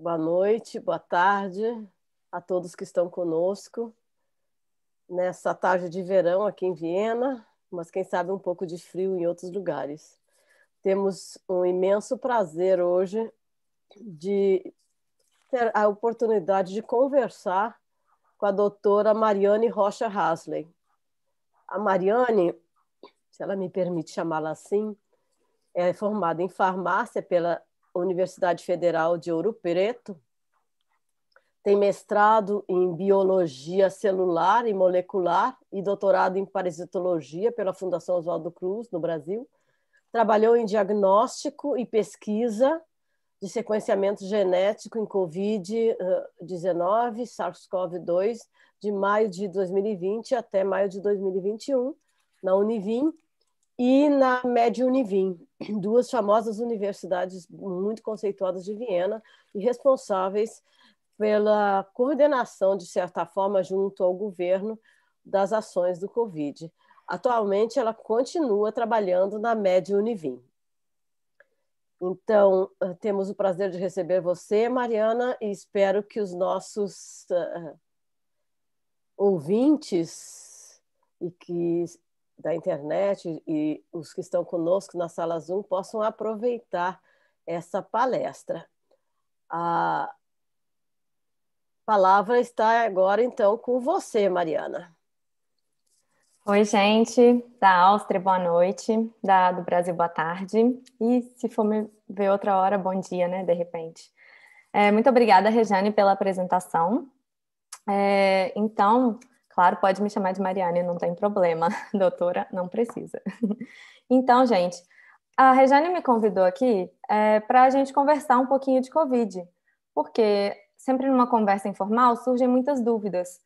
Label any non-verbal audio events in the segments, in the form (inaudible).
Boa noite, boa tarde a todos que estão conosco nessa tarde de verão aqui em Viena, mas quem sabe um pouco de frio em outros lugares. Temos um imenso prazer hoje de ter a oportunidade de conversar com a doutora Mariane Rocha Hasley. A Mariane, se ela me permite chamá-la assim, é formada em farmácia pela Universidade Federal de Ouro Preto, tem mestrado em biologia celular e molecular e doutorado em parasitologia pela Fundação Oswaldo Cruz, no Brasil. Trabalhou em diagnóstico e pesquisa de sequenciamento genético em COVID-19, SARS-CoV-2, de maio de 2020 até maio de 2021, na Univim, e na Med Univim, duas famosas universidades muito conceituadas de Viena e responsáveis pela coordenação, de certa forma, junto ao governo das ações do Covid. Atualmente, ela continua trabalhando na Med Univim. Então, eh, temos o prazer de receber você, Mariana, e espero que os nossos uh, ouvintes e que da internet e os que estão conosco na sala Zoom possam aproveitar essa palestra. A palavra está agora, então, com você, Mariana. Oi, gente da Áustria, boa noite, da, do Brasil, boa tarde, e se for me ver outra hora, bom dia, né, de repente. É, muito obrigada, Rejane, pela apresentação. É, então, Claro, pode me chamar de Mariane, não tem problema, (laughs) doutora, não precisa. (laughs) Então, gente, a Rejane me convidou aqui é, para a gente conversar um pouquinho de Covid, porque sempre numa conversa informal surgem muitas dúvidas.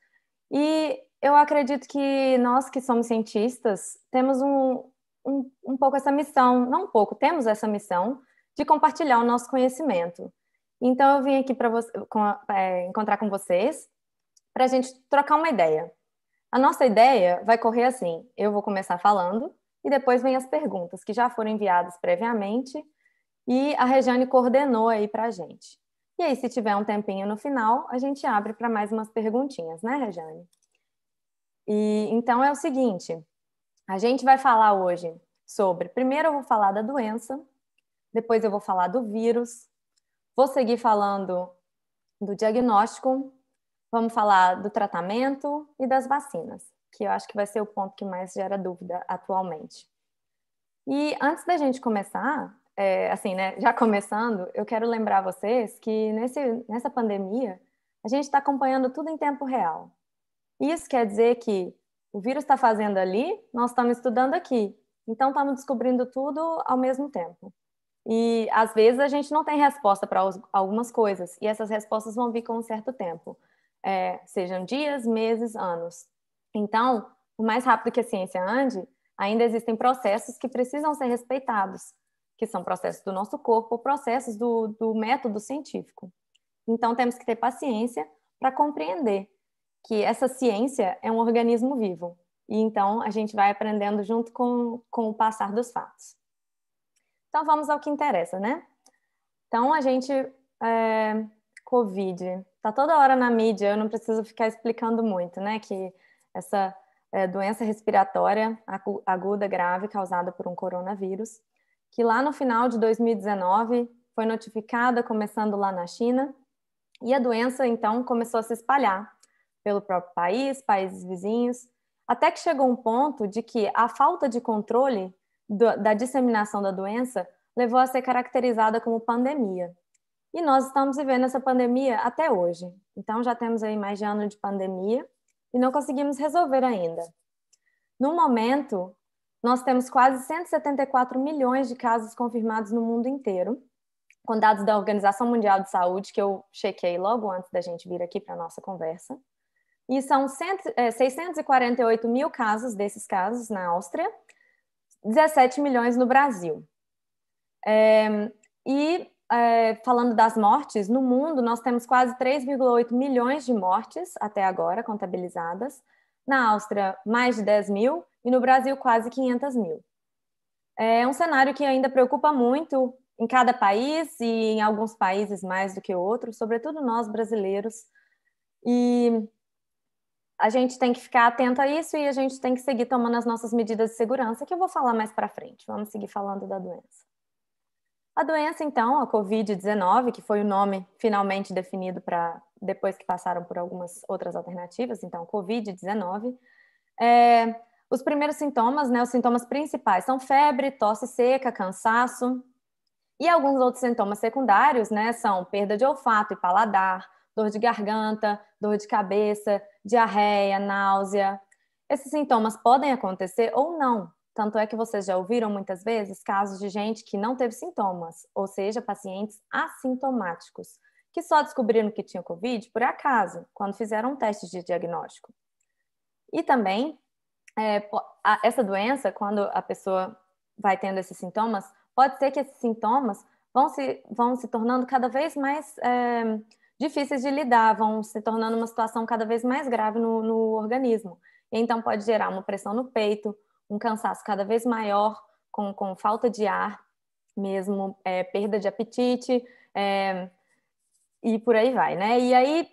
E eu acredito que nós que somos cientistas temos um, um, um pouco essa missão, não um pouco, temos essa missão de compartilhar o nosso conhecimento. Então, eu vim aqui para é, encontrar com vocês para a gente trocar uma ideia. A nossa ideia vai correr assim: eu vou começar falando e depois vem as perguntas que já foram enviadas previamente e a Regiane coordenou aí para a gente. E aí, se tiver um tempinho no final, a gente abre para mais umas perguntinhas, né, Regiane? E então é o seguinte: a gente vai falar hoje sobre. Primeiro, eu vou falar da doença, depois, eu vou falar do vírus, vou seguir falando do diagnóstico, Vamos falar do tratamento e das vacinas, que eu acho que vai ser o ponto que mais gera dúvida atualmente. E antes da gente começar, é, assim, né, já começando, eu quero lembrar vocês que nesse, nessa pandemia, a gente está acompanhando tudo em tempo real. Isso quer dizer que o vírus está fazendo ali, nós estamos estudando aqui. Então, estamos descobrindo tudo ao mesmo tempo. E às vezes a gente não tem resposta para algumas coisas, e essas respostas vão vir com um certo tempo é, sejam dias, meses, anos. Então, por mais rápido que a ciência ande, ainda existem processos que precisam ser respeitados, que são processos do nosso corpo, processos do, do método científico. Então, temos que ter paciência para compreender que essa ciência é um organismo vivo. E então, a gente vai aprendendo junto com, com o passar dos fatos. Então, vamos ao que interessa, né? Então, a gente é, Covid. Está toda hora na mídia, eu não preciso ficar explicando muito, né? Que essa é, doença respiratória aguda grave causada por um coronavírus, que lá no final de 2019 foi notificada, começando lá na China, e a doença então começou a se espalhar pelo próprio país, países vizinhos, até que chegou um ponto de que a falta de controle do, da disseminação da doença levou a ser caracterizada como pandemia. E nós estamos vivendo essa pandemia até hoje. Então, já temos aí mais de ano de pandemia e não conseguimos resolver ainda. No momento, nós temos quase 174 milhões de casos confirmados no mundo inteiro, com dados da Organização Mundial de Saúde, que eu chequei logo antes da gente vir aqui para a nossa conversa. E são 648 é, mil casos desses casos na Áustria, 17 milhões no Brasil. É, e é, falando das mortes, no mundo nós temos quase 3,8 milhões de mortes até agora contabilizadas. Na Áustria, mais de 10 mil e no Brasil, quase 500 mil. É um cenário que ainda preocupa muito em cada país e em alguns países mais do que outros, sobretudo nós brasileiros. E a gente tem que ficar atento a isso e a gente tem que seguir tomando as nossas medidas de segurança, que eu vou falar mais para frente. Vamos seguir falando da doença. A doença, então, a Covid-19, que foi o nome finalmente definido para depois que passaram por algumas outras alternativas, então, Covid-19, é, os primeiros sintomas, né, os sintomas principais são febre, tosse seca, cansaço, e alguns outros sintomas secundários, né, são perda de olfato e paladar, dor de garganta, dor de cabeça, diarreia, náusea. Esses sintomas podem acontecer ou não, tanto é que vocês já ouviram muitas vezes casos de gente que não teve sintomas, ou seja, pacientes assintomáticos, que só descobriram que tinha Covid por acaso, quando fizeram um teste de diagnóstico. E também, é, essa doença, quando a pessoa vai tendo esses sintomas, pode ser que esses sintomas vão se, vão se tornando cada vez mais é, difíceis de lidar, vão se tornando uma situação cada vez mais grave no, no organismo. E então, pode gerar uma pressão no peito, um cansaço cada vez maior, com, com falta de ar mesmo, é, perda de apetite é, e por aí vai, né? E aí,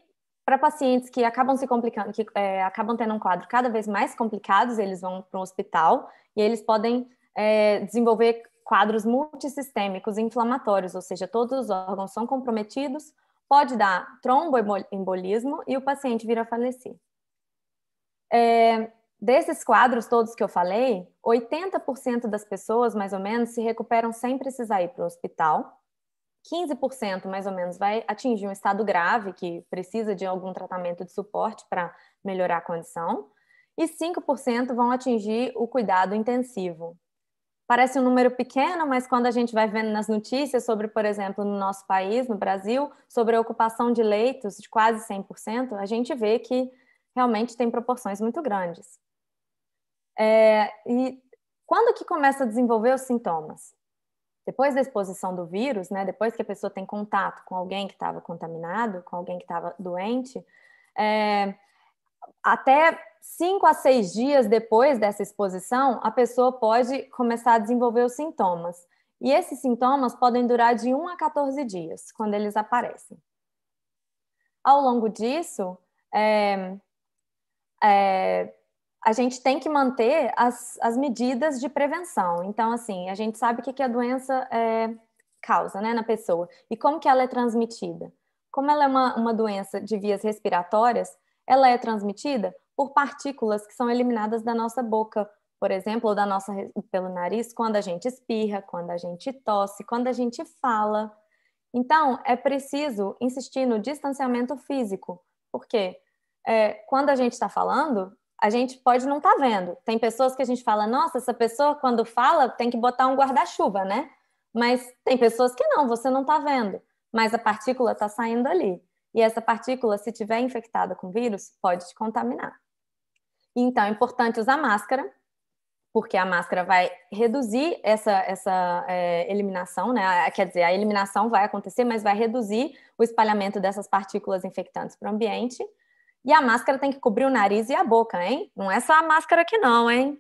para pacientes que acabam se complicando, que é, acabam tendo um quadro cada vez mais complicado, eles vão para o hospital e eles podem é, desenvolver quadros multissistêmicos inflamatórios, ou seja, todos os órgãos são comprometidos, pode dar tromboembolismo e o paciente vir a falecer. É, Desses quadros todos que eu falei, 80% das pessoas, mais ou menos, se recuperam sem precisar ir para o hospital. 15% mais ou menos vai atingir um estado grave que precisa de algum tratamento de suporte para melhorar a condição, e 5% vão atingir o cuidado intensivo. Parece um número pequeno, mas quando a gente vai vendo nas notícias sobre, por exemplo, no nosso país, no Brasil, sobre a ocupação de leitos de quase 100%, a gente vê que realmente tem proporções muito grandes. É, e quando que começa a desenvolver os sintomas? Depois da exposição do vírus, né, depois que a pessoa tem contato com alguém que estava contaminado, com alguém que estava doente, é, até cinco a seis dias depois dessa exposição, a pessoa pode começar a desenvolver os sintomas. E esses sintomas podem durar de 1 a 14 dias, quando eles aparecem. Ao longo disso, é, é, a gente tem que manter as, as medidas de prevenção. Então, assim, a gente sabe o que, que a doença é, causa né, na pessoa e como que ela é transmitida. Como ela é uma, uma doença de vias respiratórias, ela é transmitida por partículas que são eliminadas da nossa boca, por exemplo, ou da nossa pelo nariz, quando a gente espirra, quando a gente tosse, quando a gente fala. Então, é preciso insistir no distanciamento físico, porque é, quando a gente está falando, a gente pode não estar tá vendo. Tem pessoas que a gente fala, nossa, essa pessoa quando fala tem que botar um guarda-chuva, né? Mas tem pessoas que não, você não está vendo, mas a partícula está saindo ali. E essa partícula, se tiver infectada com vírus, pode te contaminar. Então, é importante usar máscara, porque a máscara vai reduzir essa, essa é, eliminação, né? Quer dizer, a eliminação vai acontecer, mas vai reduzir o espalhamento dessas partículas infectantes para o ambiente. E a máscara tem que cobrir o nariz e a boca, hein? Não é só a máscara que não, hein?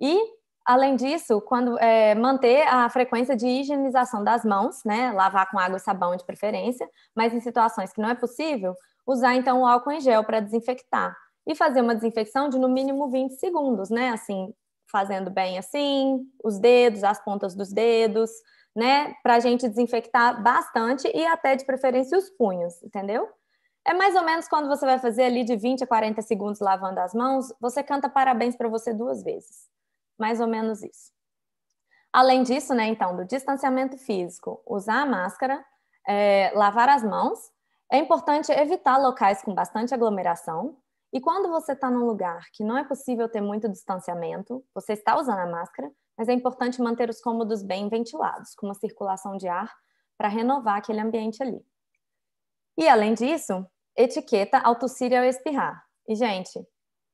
E, além disso, quando é, manter a frequência de higienização das mãos, né? Lavar com água e sabão de preferência, mas em situações que não é possível, usar então o álcool em gel para desinfectar. E fazer uma desinfecção de no mínimo 20 segundos, né? Assim, fazendo bem assim, os dedos, as pontas dos dedos, né? Para a gente desinfectar bastante e até de preferência os punhos, entendeu? É mais ou menos quando você vai fazer ali de 20 a 40 segundos lavando as mãos, você canta parabéns para você duas vezes. Mais ou menos isso. Além disso, né, então, do distanciamento físico, usar a máscara, é, lavar as mãos, é importante evitar locais com bastante aglomeração. E quando você está num lugar que não é possível ter muito distanciamento, você está usando a máscara, mas é importante manter os cômodos bem ventilados, com uma circulação de ar, para renovar aquele ambiente ali. E além disso, etiqueta ao tossir e ao espirrar. E, gente,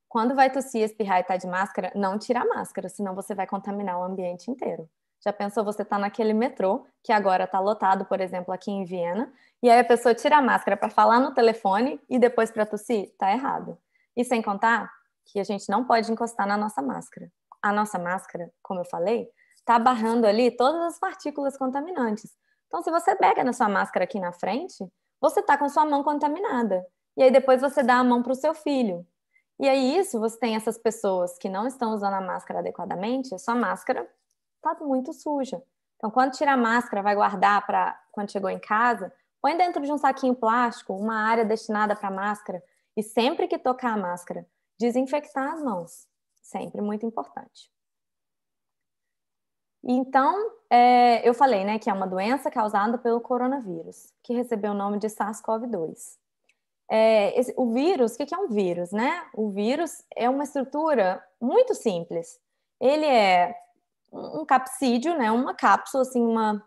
quando vai tossir, espirrar e tá de máscara, não tira a máscara, senão você vai contaminar o ambiente inteiro. Já pensou você tá naquele metrô, que agora tá lotado, por exemplo, aqui em Viena, e aí a pessoa tira a máscara para falar no telefone e depois para tossir? Tá errado. E sem contar que a gente não pode encostar na nossa máscara. A nossa máscara, como eu falei, tá barrando ali todas as partículas contaminantes. Então, se você pega na sua máscara aqui na frente, você está com sua mão contaminada. E aí depois você dá a mão para o seu filho. E aí isso, você tem essas pessoas que não estão usando a máscara adequadamente, a sua máscara está muito suja. Então, quando tira a máscara, vai guardar para quando chegou em casa, põe dentro de um saquinho plástico uma área destinada para máscara e sempre que tocar a máscara, desinfectar as mãos. Sempre muito importante. Então, é, eu falei né, que é uma doença causada pelo coronavírus, que recebeu o nome de SARS-CoV-2. É, o vírus, o que, que é um vírus, né? O vírus é uma estrutura muito simples. Ele é um capsídeo, né? Uma cápsula, assim, uma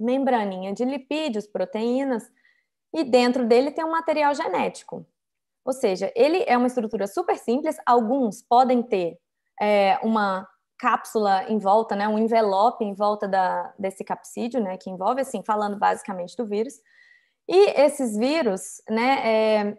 membraninha de lipídios, proteínas, e dentro dele tem um material genético. Ou seja, ele é uma estrutura super simples. Alguns podem ter é, uma cápsula em volta, né, um envelope em volta da, desse capsídeo, né, que envolve, assim, falando basicamente do vírus. E esses vírus, né, é,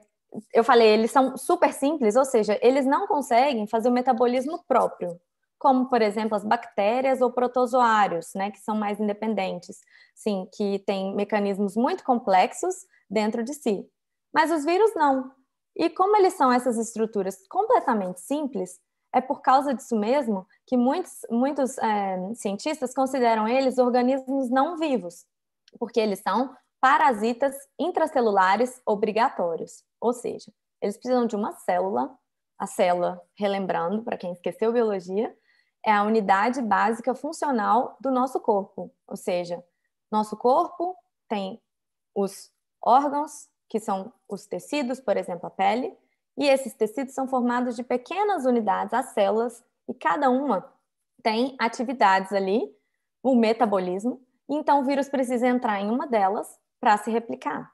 eu falei, eles são super simples, ou seja, eles não conseguem fazer o metabolismo próprio, como, por exemplo, as bactérias ou protozoários, né, que são mais independentes, sim, que têm mecanismos muito complexos dentro de si. Mas os vírus não. E como eles são essas estruturas completamente simples, é por causa disso mesmo que muitos, muitos é, cientistas consideram eles organismos não vivos, porque eles são parasitas intracelulares obrigatórios, ou seja, eles precisam de uma célula, a célula, relembrando para quem esqueceu biologia, é a unidade básica funcional do nosso corpo, ou seja, nosso corpo tem os órgãos, que são os tecidos, por exemplo, a pele, e esses tecidos são formados de pequenas unidades, as células, e cada uma tem atividades ali, o metabolismo. Então, o vírus precisa entrar em uma delas para se replicar.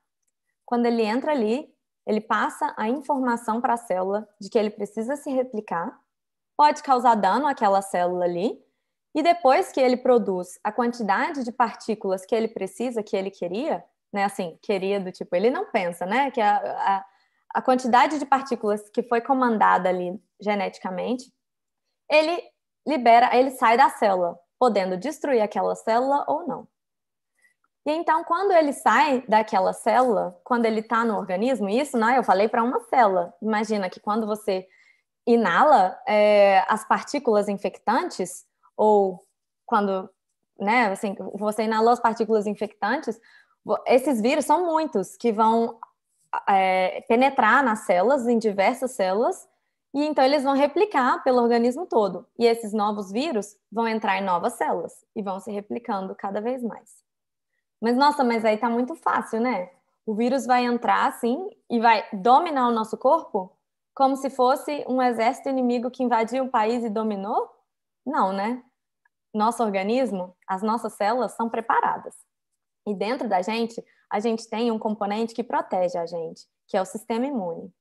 Quando ele entra ali, ele passa a informação para a célula de que ele precisa se replicar, pode causar dano àquela célula ali, e depois que ele produz a quantidade de partículas que ele precisa, que ele queria, né? Assim, queria do tipo, ele não pensa, né? Que a, a a quantidade de partículas que foi comandada ali geneticamente, ele libera, ele sai da célula, podendo destruir aquela célula ou não. E então, quando ele sai daquela célula, quando ele está no organismo, isso, né? Eu falei para uma célula. Imagina que quando você inala é, as partículas infectantes, ou quando, né? Assim, você inalou as partículas infectantes, esses vírus são muitos que vão é, penetrar nas células, em diversas células, e então eles vão replicar pelo organismo todo. E esses novos vírus vão entrar em novas células e vão se replicando cada vez mais. Mas nossa, mas aí tá muito fácil, né? O vírus vai entrar assim e vai dominar o nosso corpo como se fosse um exército inimigo que invadiu um país e dominou? Não, né? Nosso organismo, as nossas células são preparadas. E dentro da gente, a gente tem um componente que protege a gente, que é o sistema imune.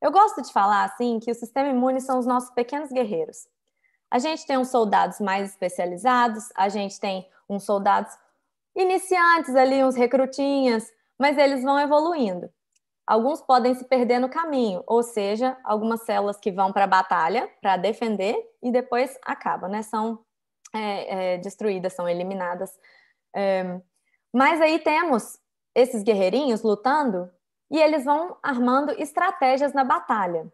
Eu gosto de falar assim que o sistema imune são os nossos pequenos guerreiros. A gente tem uns soldados mais especializados, a gente tem uns soldados iniciantes ali, uns recrutinhas, mas eles vão evoluindo. Alguns podem se perder no caminho, ou seja, algumas células que vão para a batalha para defender e depois acabam, né? São é, é, destruídas, são eliminadas é, mas aí temos esses guerreirinhos lutando e eles vão armando estratégias na batalha.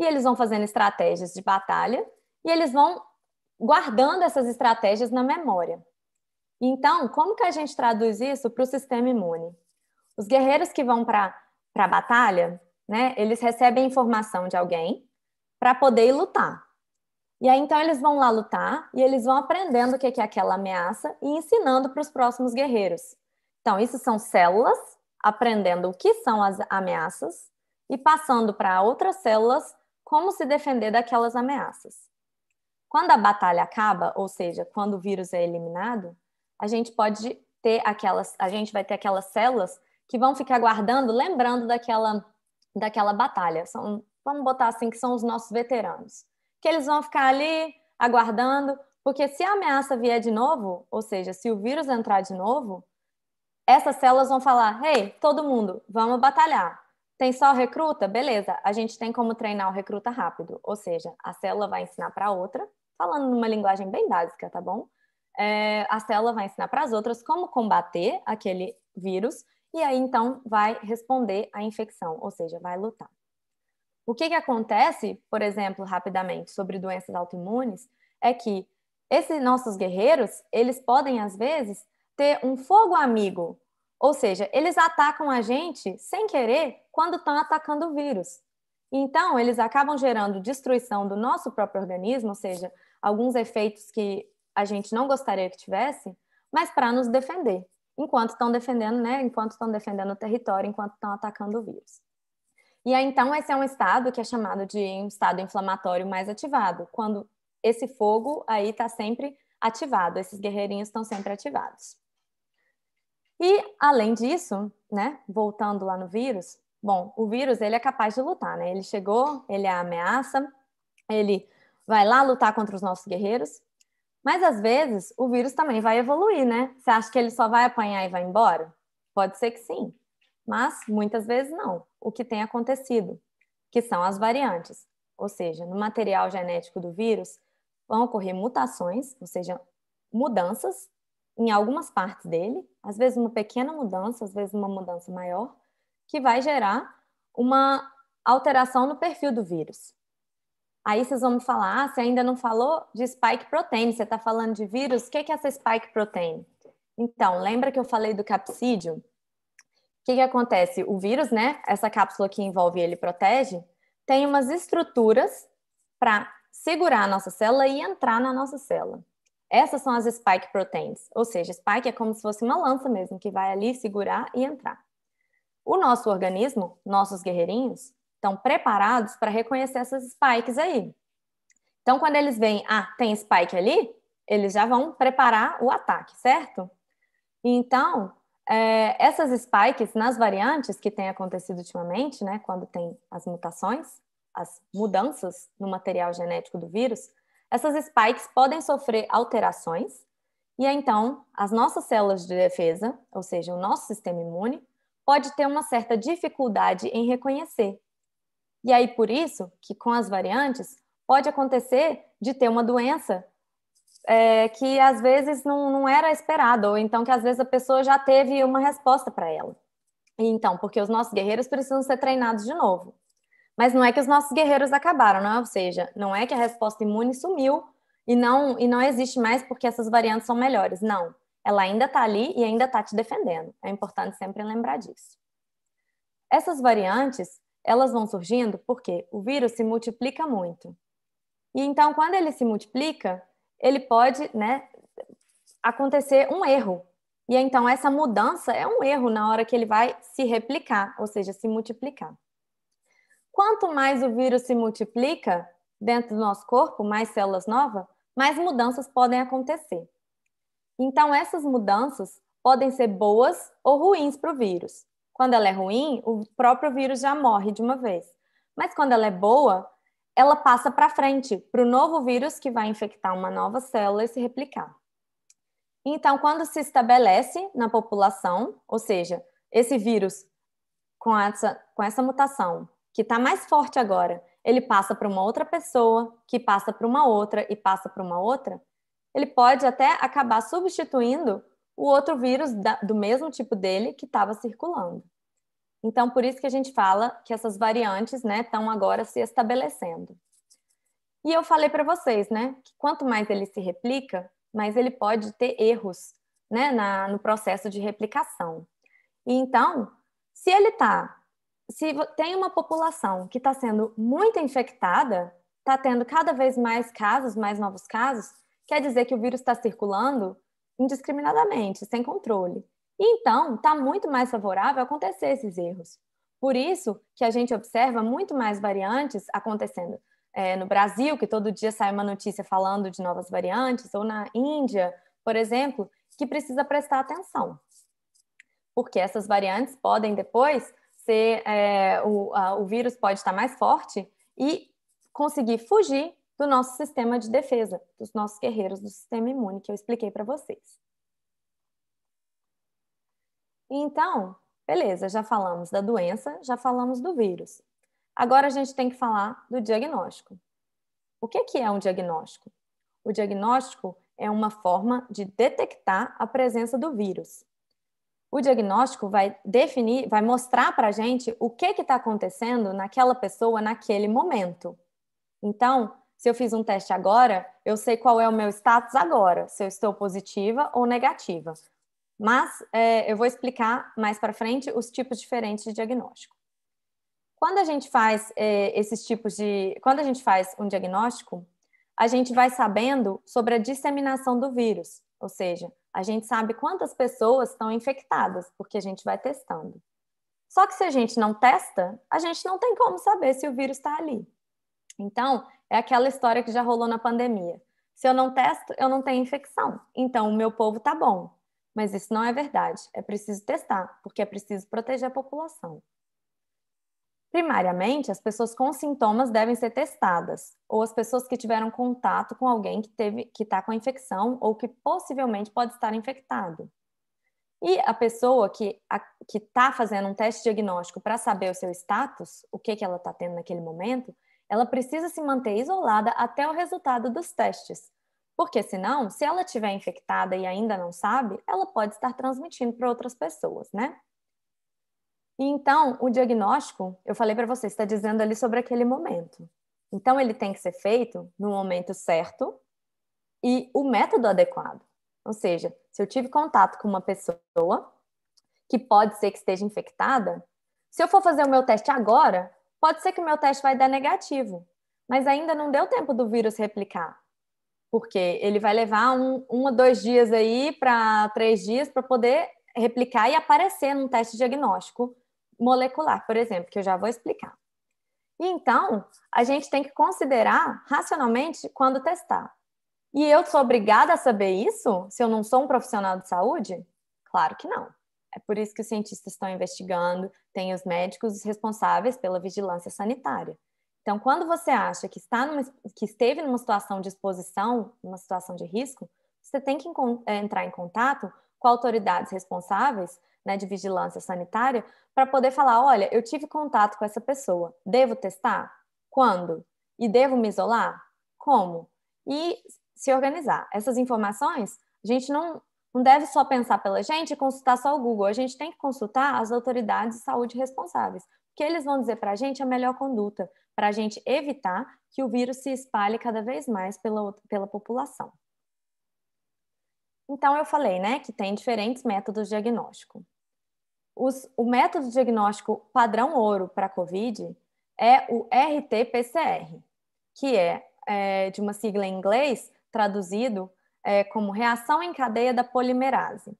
E eles vão fazendo estratégias de batalha e eles vão guardando essas estratégias na memória. Então, como que a gente traduz isso para o sistema imune? Os guerreiros que vão para a batalha, né, eles recebem informação de alguém para poder lutar. E aí então eles vão lá lutar e eles vão aprendendo o que é aquela ameaça e ensinando para os próximos guerreiros. Então, isso são células aprendendo o que são as ameaças e passando para outras células como se defender daquelas ameaças. Quando a batalha acaba, ou seja, quando o vírus é eliminado, a gente pode ter aquelas, a gente vai ter aquelas células que vão ficar guardando, lembrando daquela daquela batalha. São, vamos botar assim que são os nossos veteranos que eles vão ficar ali aguardando, porque se a ameaça vier de novo, ou seja, se o vírus entrar de novo, essas células vão falar: hey, todo mundo, vamos batalhar. Tem só recruta? Beleza, a gente tem como treinar o recruta rápido. Ou seja, a célula vai ensinar para outra, falando numa linguagem bem básica, tá bom? É, a célula vai ensinar para as outras como combater aquele vírus e aí então vai responder à infecção, ou seja, vai lutar. O que, que acontece, por exemplo, rapidamente, sobre doenças autoimunes, é que esses nossos guerreiros, eles podem, às vezes, ter um fogo amigo. Ou seja, eles atacam a gente sem querer quando estão atacando o vírus. Então, eles acabam gerando destruição do nosso próprio organismo, ou seja, alguns efeitos que a gente não gostaria que tivesse, mas para nos defender, enquanto estão defendendo, né? Enquanto estão defendendo o território, enquanto estão atacando o vírus. E aí, então, esse é um estado que é chamado de um estado inflamatório mais ativado, quando esse fogo aí está sempre ativado, esses guerreirinhos estão sempre ativados. E, além disso, né, voltando lá no vírus, bom, o vírus, ele é capaz de lutar, né? Ele chegou, ele é a ameaça, ele vai lá lutar contra os nossos guerreiros, mas, às vezes, o vírus também vai evoluir, né? Você acha que ele só vai apanhar e vai embora? Pode ser que sim mas muitas vezes não, o que tem acontecido, que são as variantes. Ou seja, no material genético do vírus vão ocorrer mutações, ou seja, mudanças em algumas partes dele, às vezes uma pequena mudança, às vezes uma mudança maior, que vai gerar uma alteração no perfil do vírus. Aí vocês vão me falar, ah, você ainda não falou de spike protein, você está falando de vírus, o é que é essa spike protein? Então, lembra que eu falei do capsídio? O que, que acontece? O vírus, né? Essa cápsula que envolve ele protege, tem umas estruturas para segurar a nossa célula e entrar na nossa célula. Essas são as spike proteins, ou seja, spike é como se fosse uma lança mesmo, que vai ali segurar e entrar. O nosso organismo, nossos guerreirinhos, estão preparados para reconhecer essas spikes aí. Então, quando eles veem, ah, tem spike ali, eles já vão preparar o ataque, certo? Então, é, essas spikes nas variantes que têm acontecido ultimamente, né, quando tem as mutações, as mudanças no material genético do vírus, essas spikes podem sofrer alterações e então as nossas células de defesa, ou seja, o nosso sistema imune, pode ter uma certa dificuldade em reconhecer. E aí por isso que com as variantes pode acontecer de ter uma doença é, que às vezes não, não era esperado, ou então que às vezes a pessoa já teve uma resposta para ela. Então, porque os nossos guerreiros precisam ser treinados de novo. Mas não é que os nossos guerreiros acabaram, não é? Ou seja, não é que a resposta imune sumiu e não, e não existe mais porque essas variantes são melhores. Não. Ela ainda está ali e ainda está te defendendo. É importante sempre lembrar disso. Essas variantes, elas vão surgindo porque o vírus se multiplica muito. E então, quando ele se multiplica, ele pode né, acontecer um erro. E então essa mudança é um erro na hora que ele vai se replicar, ou seja, se multiplicar. Quanto mais o vírus se multiplica dentro do nosso corpo, mais células novas, mais mudanças podem acontecer. Então essas mudanças podem ser boas ou ruins para o vírus. Quando ela é ruim, o próprio vírus já morre de uma vez. Mas quando ela é boa, ela passa para frente, para o novo vírus que vai infectar uma nova célula e se replicar. Então, quando se estabelece na população, ou seja, esse vírus com essa, com essa mutação, que está mais forte agora, ele passa para uma outra pessoa, que passa para uma outra e passa para uma outra, ele pode até acabar substituindo o outro vírus da, do mesmo tipo dele que estava circulando. Então, por isso que a gente fala que essas variantes estão né, agora se estabelecendo. E eu falei para vocês, né, que quanto mais ele se replica, mais ele pode ter erros né, na, no processo de replicação. E então, se ele está, se tem uma população que está sendo muito infectada, está tendo cada vez mais casos, mais novos casos, quer dizer que o vírus está circulando indiscriminadamente, sem controle. Então, está muito mais favorável acontecer esses erros. Por isso que a gente observa muito mais variantes acontecendo é, no Brasil, que todo dia sai uma notícia falando de novas variantes, ou na Índia, por exemplo, que precisa prestar atenção. Porque essas variantes podem depois ser. É, o, a, o vírus pode estar mais forte e conseguir fugir do nosso sistema de defesa, dos nossos guerreiros do sistema imune, que eu expliquei para vocês. Então, beleza, já falamos da doença, já falamos do vírus. Agora a gente tem que falar do diagnóstico. O que é um diagnóstico? O diagnóstico é uma forma de detectar a presença do vírus. O diagnóstico vai definir, vai mostrar para a gente o que está acontecendo naquela pessoa naquele momento. Então, se eu fiz um teste agora, eu sei qual é o meu status agora, se eu estou positiva ou negativa. Mas é, eu vou explicar mais para frente os tipos diferentes de diagnóstico. Quando a gente faz é, esses tipos de. Quando a gente faz um diagnóstico, a gente vai sabendo sobre a disseminação do vírus, ou seja, a gente sabe quantas pessoas estão infectadas, porque a gente vai testando. Só que se a gente não testa, a gente não tem como saber se o vírus está ali. Então, é aquela história que já rolou na pandemia. Se eu não testo, eu não tenho infecção. Então, o meu povo está bom. Mas isso não é verdade. É preciso testar, porque é preciso proteger a população. Primariamente, as pessoas com sintomas devem ser testadas, ou as pessoas que tiveram contato com alguém que que está com a infecção ou que possivelmente pode estar infectado. E a pessoa que está fazendo um teste diagnóstico para saber o seu status, o que, que ela está tendo naquele momento, ela precisa se manter isolada até o resultado dos testes, porque senão, se ela estiver infectada e ainda não sabe, ela pode estar transmitindo para outras pessoas, né? E então, o diagnóstico, eu falei para você, está dizendo ali sobre aquele momento. Então, ele tem que ser feito no momento certo e o método adequado. Ou seja, se eu tive contato com uma pessoa que pode ser que esteja infectada, se eu for fazer o meu teste agora, pode ser que o meu teste vai dar negativo, mas ainda não deu tempo do vírus replicar porque ele vai levar um, um ou dois dias aí para três dias para poder replicar e aparecer num teste diagnóstico molecular, por exemplo, que eu já vou explicar. E então, a gente tem que considerar racionalmente quando testar. E eu sou obrigada a saber isso se eu não sou um profissional de saúde? Claro que não. É por isso que os cientistas estão investigando, tem os médicos responsáveis pela vigilância sanitária. Então, quando você acha que, está numa, que esteve numa situação de exposição, numa situação de risco, você tem que é, entrar em contato com autoridades responsáveis né, de vigilância sanitária para poder falar: olha, eu tive contato com essa pessoa, devo testar? Quando? E devo me isolar? Como? E se organizar. Essas informações, a gente não, não deve só pensar pela gente e consultar só o Google, a gente tem que consultar as autoridades de saúde responsáveis, porque eles vão dizer para a gente a melhor conduta, para a gente evitar que o vírus se espalhe cada vez mais pela, pela população. Então, eu falei né, que tem diferentes métodos diagnóstico. Os, o método diagnóstico padrão ouro para a COVID é o RT-PCR, que é, é, de uma sigla em inglês, traduzido é, como reação em cadeia da polimerase.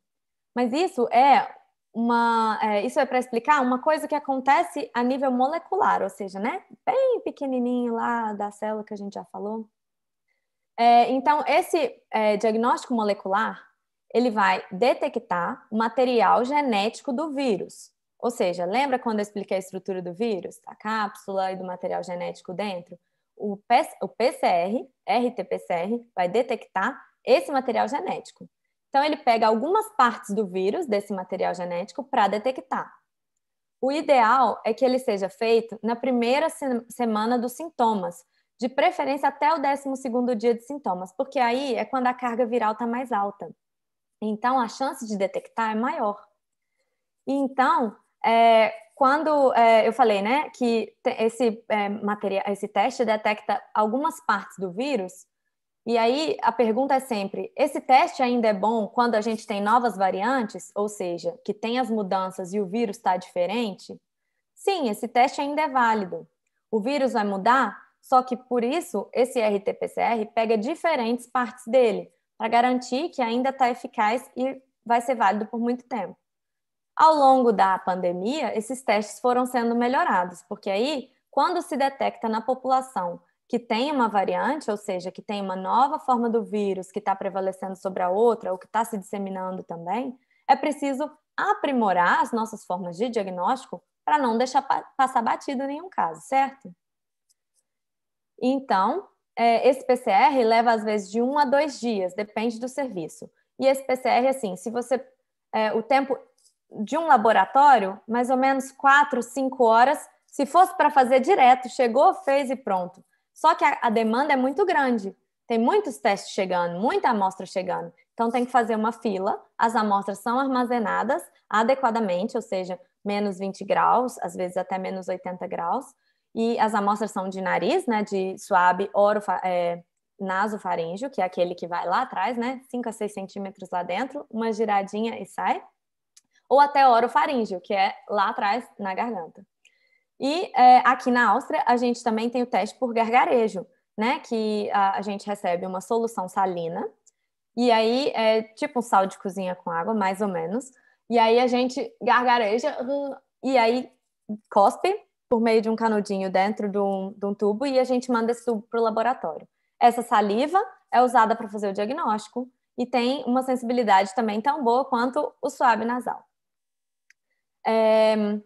Mas isso é uma, é, isso é para explicar uma coisa que acontece a nível molecular, ou seja, né, bem pequenininho lá da célula que a gente já falou. É, então, esse é, diagnóstico molecular, ele vai detectar o material genético do vírus. Ou seja, lembra quando eu expliquei a estrutura do vírus, a cápsula e do material genético dentro? O, o PCR, RT-PCR, vai detectar esse material genético. Então, ele pega algumas partes do vírus, desse material genético, para detectar. O ideal é que ele seja feito na primeira semana dos sintomas, de preferência até o 12 dia de sintomas, porque aí é quando a carga viral está mais alta. Então, a chance de detectar é maior. então, é, quando é, eu falei né, que esse, é, material, esse teste detecta algumas partes do vírus, e aí a pergunta é sempre: esse teste ainda é bom quando a gente tem novas variantes, ou seja, que tem as mudanças e o vírus está diferente? Sim, esse teste ainda é válido. O vírus vai mudar, só que por isso esse RT-PCR pega diferentes partes dele, para garantir que ainda está eficaz e vai ser válido por muito tempo. Ao longo da pandemia, esses testes foram sendo melhorados, porque aí, quando se detecta na população que tem uma variante, ou seja, que tem uma nova forma do vírus que está prevalecendo sobre a outra, ou que está se disseminando também, é preciso aprimorar as nossas formas de diagnóstico para não deixar pa passar batido nenhum caso, certo? Então, é, esse PCR leva às vezes de um a dois dias, depende do serviço. E esse PCR, assim, se você. É, o tempo de um laboratório, mais ou menos quatro, cinco horas, se fosse para fazer direto, chegou, fez e pronto. Só que a, a demanda é muito grande. Tem muitos testes chegando, muita amostra chegando. Então tem que fazer uma fila, as amostras são armazenadas adequadamente, ou seja, menos 20 graus, às vezes até menos 80 graus. E as amostras são de nariz, né, de suave orofa, é, nasofaríngeo, que é aquele que vai lá atrás, né, 5 a 6 centímetros lá dentro, uma giradinha e sai. Ou até orofaríngeo, que é lá atrás, na garganta. E é, aqui na Áustria, a gente também tem o teste por gargarejo, né? Que a, a gente recebe uma solução salina, e aí é tipo um sal de cozinha com água, mais ou menos. E aí a gente gargareja hum, e aí cospe por meio de um canudinho dentro de um, de um tubo e a gente manda esse tubo para o laboratório. Essa saliva é usada para fazer o diagnóstico e tem uma sensibilidade também tão boa quanto o suave nasal. É,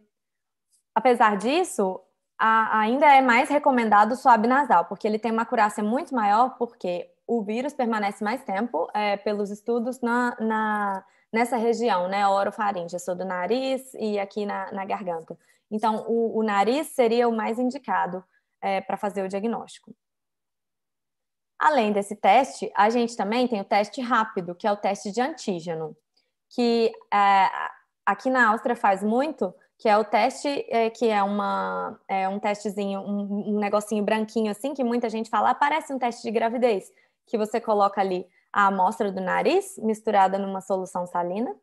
Apesar disso, a, ainda é mais recomendado o swab nasal, porque ele tem uma acurácia muito maior, porque o vírus permanece mais tempo, é, pelos estudos, na, na, nessa região, né? Orofaringe, sou do nariz e aqui na, na garganta. Então, o, o, nariz seria o mais indicado é, para fazer o diagnóstico. Além desse teste, a gente também tem o teste rápido, que é o teste de antígeno, que é, aqui na Áustria faz muito, que é o teste, é, que é, uma, é um testezinho, um, um negocinho branquinho assim, que muita gente fala, ah, parece um teste de gravidez, que você coloca ali a amostra do nariz misturada numa solução salina,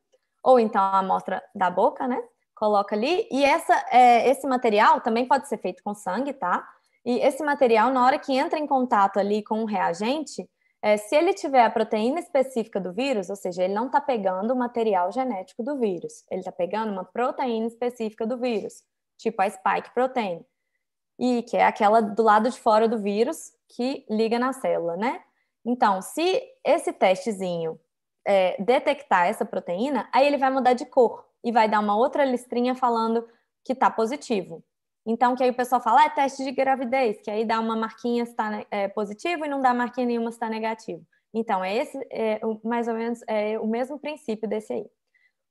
ou então a amostra da boca, né? Coloca ali. E essa, é, esse material também pode ser feito com sangue, tá? E esse material, na hora que entra em contato ali com o reagente, é, se ele tiver a proteína específica do vírus, ou seja, ele não está pegando o material genético do vírus, ele está pegando uma proteína específica do vírus, tipo a spike protein, e que é aquela do lado de fora do vírus que liga na célula, né? Então, se esse testezinho é, detectar essa proteína, aí ele vai mudar de cor e vai dar uma outra listrinha falando que está positivo. Então, que aí o pessoal fala, é teste de gravidez, que aí dá uma marquinha se está é, positivo e não dá marquinha nenhuma se está negativo. Então, é esse, é, mais ou menos, é o mesmo princípio desse aí.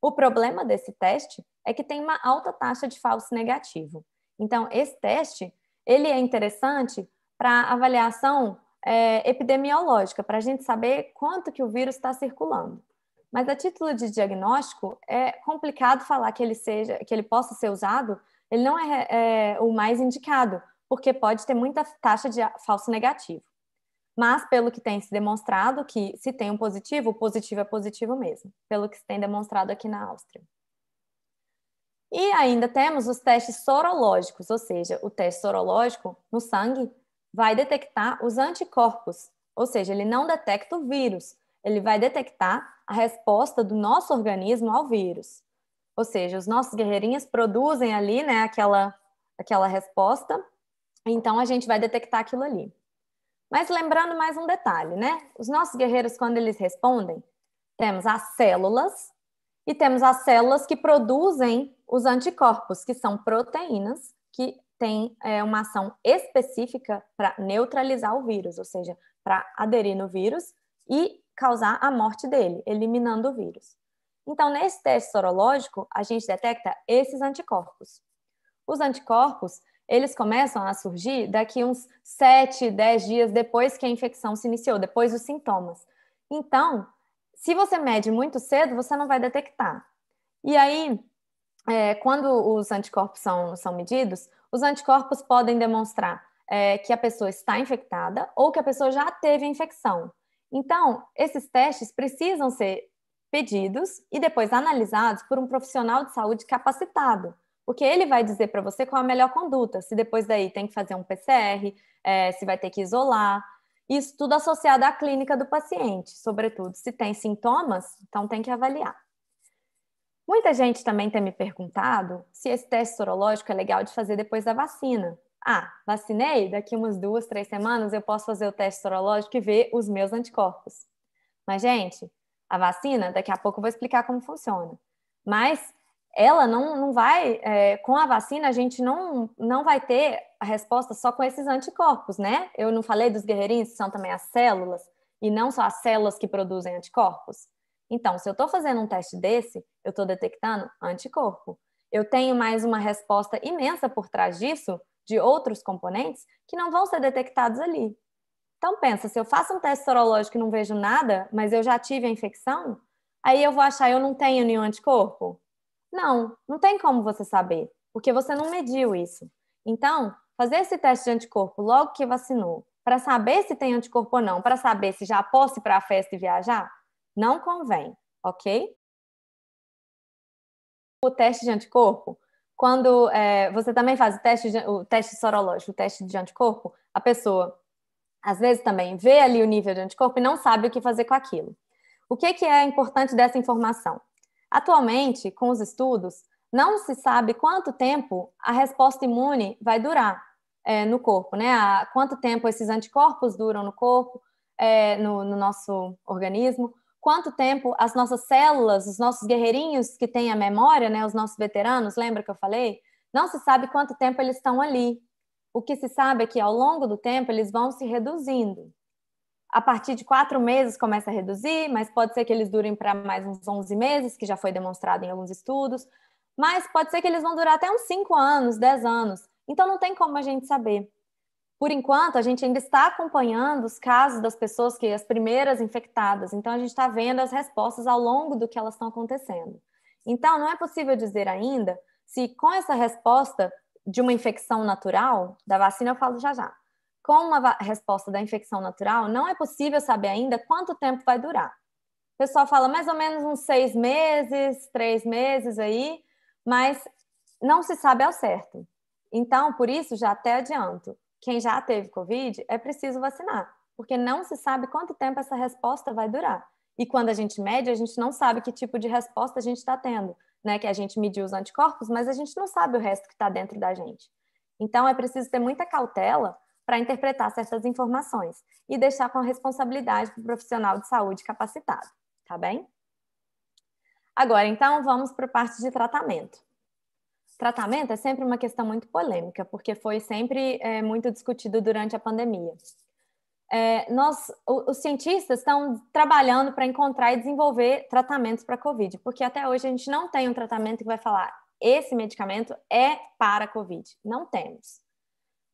O problema desse teste é que tem uma alta taxa de falso negativo. Então, esse teste, ele é interessante para avaliação é, epidemiológica, para a gente saber quanto que o vírus está circulando. Mas a título de diagnóstico, é complicado falar que ele seja, que ele possa ser usado ele não é, é o mais indicado, porque pode ter muita taxa de falso negativo. Mas, pelo que tem se demonstrado, que se tem um positivo, o positivo é positivo mesmo, pelo que se tem demonstrado aqui na Áustria. E ainda temos os testes sorológicos, ou seja, o teste sorológico no sangue vai detectar os anticorpos, ou seja, ele não detecta o vírus, ele vai detectar a resposta do nosso organismo ao vírus. Ou seja, os nossos guerreirinhos produzem ali, né, aquela, aquela resposta, então a gente vai detectar aquilo ali. Mas lembrando mais um detalhe, né? Os nossos guerreiros, quando eles respondem, temos as células e temos as células que produzem os anticorpos, que são proteínas que têm é, uma ação específica para neutralizar o vírus, ou seja, para aderir no vírus e causar a morte dele, eliminando o vírus. Então, nesse teste sorológico, a gente detecta esses anticorpos. Os anticorpos, eles começam a surgir daqui uns 7, 10 dias depois que a infecção se iniciou, depois dos sintomas. Então, se você mede muito cedo, você não vai detectar. E aí, é, quando os anticorpos são, são medidos, os anticorpos podem demonstrar é, que a pessoa está infectada ou que a pessoa já teve infecção. Então, esses testes precisam ser pedidos e depois analisados por um profissional de saúde capacitado, porque ele vai dizer para você qual a melhor conduta, se depois daí tem que fazer um PCR, é, se vai ter que isolar. Isso tudo associado à clínica do paciente, sobretudo se tem sintomas, então tem que avaliar. Muita gente também tem me perguntado se esse teste sorológico é legal de fazer depois da vacina. Ah, vacinei, daqui umas duas, três semanas eu posso fazer o teste sorológico e ver os meus anticorpos. Mas, gente, a vacina, daqui a pouco eu vou explicar como funciona. Mas ela não, não vai, é, com a vacina, a gente não, não vai ter a resposta só com esses anticorpos, né? Eu não falei dos guerreirinhos, que são também as células, e não só as células que produzem anticorpos. Então, se eu estou fazendo um teste desse, eu estou detectando anticorpo. Eu tenho mais uma resposta imensa por trás disso, de outros componentes, que não vão ser detectados ali. Então pensa, se eu faço um teste sorológico e não vejo nada, mas eu já tive a infecção, aí eu vou achar eu não tenho nenhum anticorpo? Não, não tem como você saber, porque você não mediu isso. Então, fazer esse teste de anticorpo logo que vacinou, para saber se tem anticorpo ou não, para saber se já posso ir para a festa e viajar, não convém, ok? O teste de anticorpo, quando é, você também faz o teste, de, o teste sorológico, o teste de anticorpo, a pessoa às vezes também vê ali o nível de anticorpo e não sabe o que fazer com aquilo. O que, que é importante dessa informação? Atualmente, com os estudos, não se sabe quanto tempo a resposta imune vai durar é, no corpo, né? quanto tempo esses anticorpos duram no corpo, é, no, no nosso organismo, quanto tempo as nossas células, os nossos guerreirinhos que têm a memória, né? Os nossos veteranos, lembra que eu falei? Não se sabe quanto tempo eles estão ali, o que se sabe é que ao longo do tempo eles vão se reduzindo. A partir de quatro meses começa a reduzir, mas pode ser que eles durem para mais uns 11 meses, que já foi demonstrado em alguns estudos. Mas pode ser que eles vão durar até uns 5 anos, 10 anos. Então não tem como a gente saber. Por enquanto, a gente ainda está acompanhando os casos das pessoas que as primeiras infectadas. Então a gente está vendo as respostas ao longo do que elas estão acontecendo. Então não é possível dizer ainda se com essa resposta de uma infecção natural, da vacina eu falo já já. Com uma resposta da infecção natural, não é possível saber ainda quanto tempo vai durar. O pessoal fala mais ou menos uns seis meses, três meses aí, mas não se sabe ao certo. Então, por isso, já até adianto: quem já teve Covid é preciso vacinar, porque não se sabe quanto tempo essa resposta vai durar. E quando a gente mede, a gente não sabe que tipo de resposta a gente está tendo né, que a gente mediu os anticorpos, mas a gente não sabe o resto que está dentro da gente. Então, é preciso ter muita cautela para interpretar certas informações e deixar com a responsabilidade para o profissional de saúde capacitado, tá bem? Agora, então, vamos para a parte de tratamento. Tratamento é sempre uma questão muito polêmica, porque foi sempre é, muito discutido durante a pandemia é, nós, os cientistas estão trabalhando para encontrar e desenvolver tratamentos para a Covid, porque até hoje a gente não tem um tratamento que vai falar esse medicamento é para a Covid. Não temos.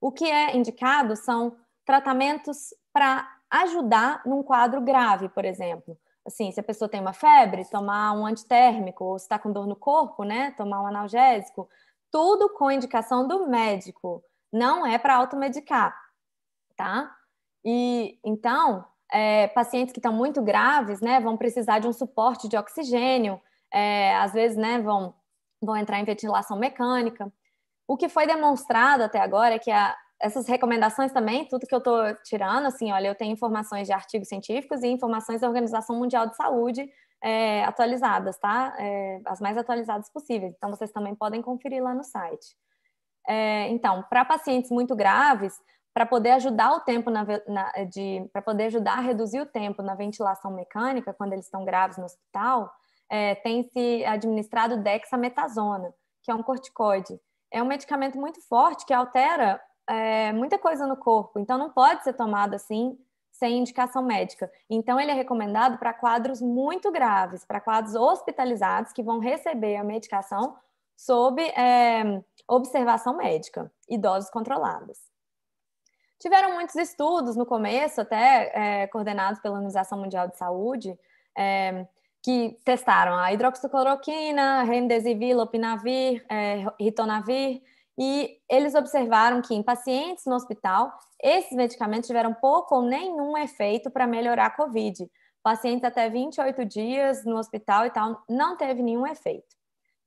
O que é indicado são tratamentos para ajudar num quadro grave, por exemplo. Assim, se a pessoa tem uma febre, tomar um antitérmico, ou se está com dor no corpo, né, tomar um analgésico, tudo com indicação do médico, não é para automedicar, tá? E então, é, pacientes que estão muito graves, né, vão precisar de um suporte de oxigênio, é, às vezes, né, vão, vão entrar em ventilação mecânica. O que foi demonstrado até agora é que a, essas recomendações também, tudo que eu estou tirando, assim, olha, eu tenho informações de artigos científicos e informações da Organização Mundial de Saúde é, atualizadas, tá? É, as mais atualizadas possíveis. Então, vocês também podem conferir lá no site. É, então, para pacientes muito graves, para poder ajudar o tempo na, na para poder ajudar a reduzir o tempo na ventilação mecânica quando eles estão graves no hospital, é, tem se administrado dexametasona, que é um corticoide. É um medicamento muito forte que altera é, muita coisa no corpo, então não pode ser tomado assim sem indicação médica. Então ele é recomendado para quadros muito graves, para quadros hospitalizados que vão receber a medicação sob é, observação médica e doses controladas. Tiveram muitos estudos no começo, até é, coordenados pela Organização Mundial de Saúde, é, que testaram a hidroxicloroquina, remdesivir, lopinavir, é, ritonavir, e eles observaram que em pacientes no hospital, esses medicamentos tiveram pouco ou nenhum efeito para melhorar a COVID. Pacientes até 28 dias no hospital e tal, não teve nenhum efeito.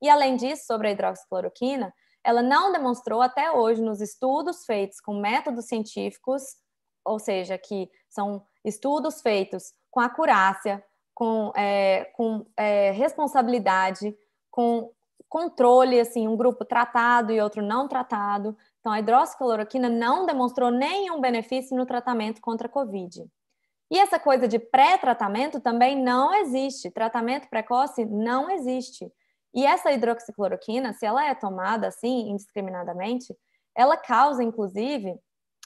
E além disso, sobre a hidroxicloroquina, ela não demonstrou até hoje nos estudos feitos com métodos científicos, ou seja, que são estudos feitos com acurácia, com, é, com é, responsabilidade, com controle, assim, um grupo tratado e outro não tratado. Então, a hidroxicloroquina não demonstrou nenhum benefício no tratamento contra a Covid. E essa coisa de pré-tratamento também não existe. Tratamento precoce não existe. E essa hidroxicloroquina, se ela é tomada assim, indiscriminadamente, ela causa, inclusive,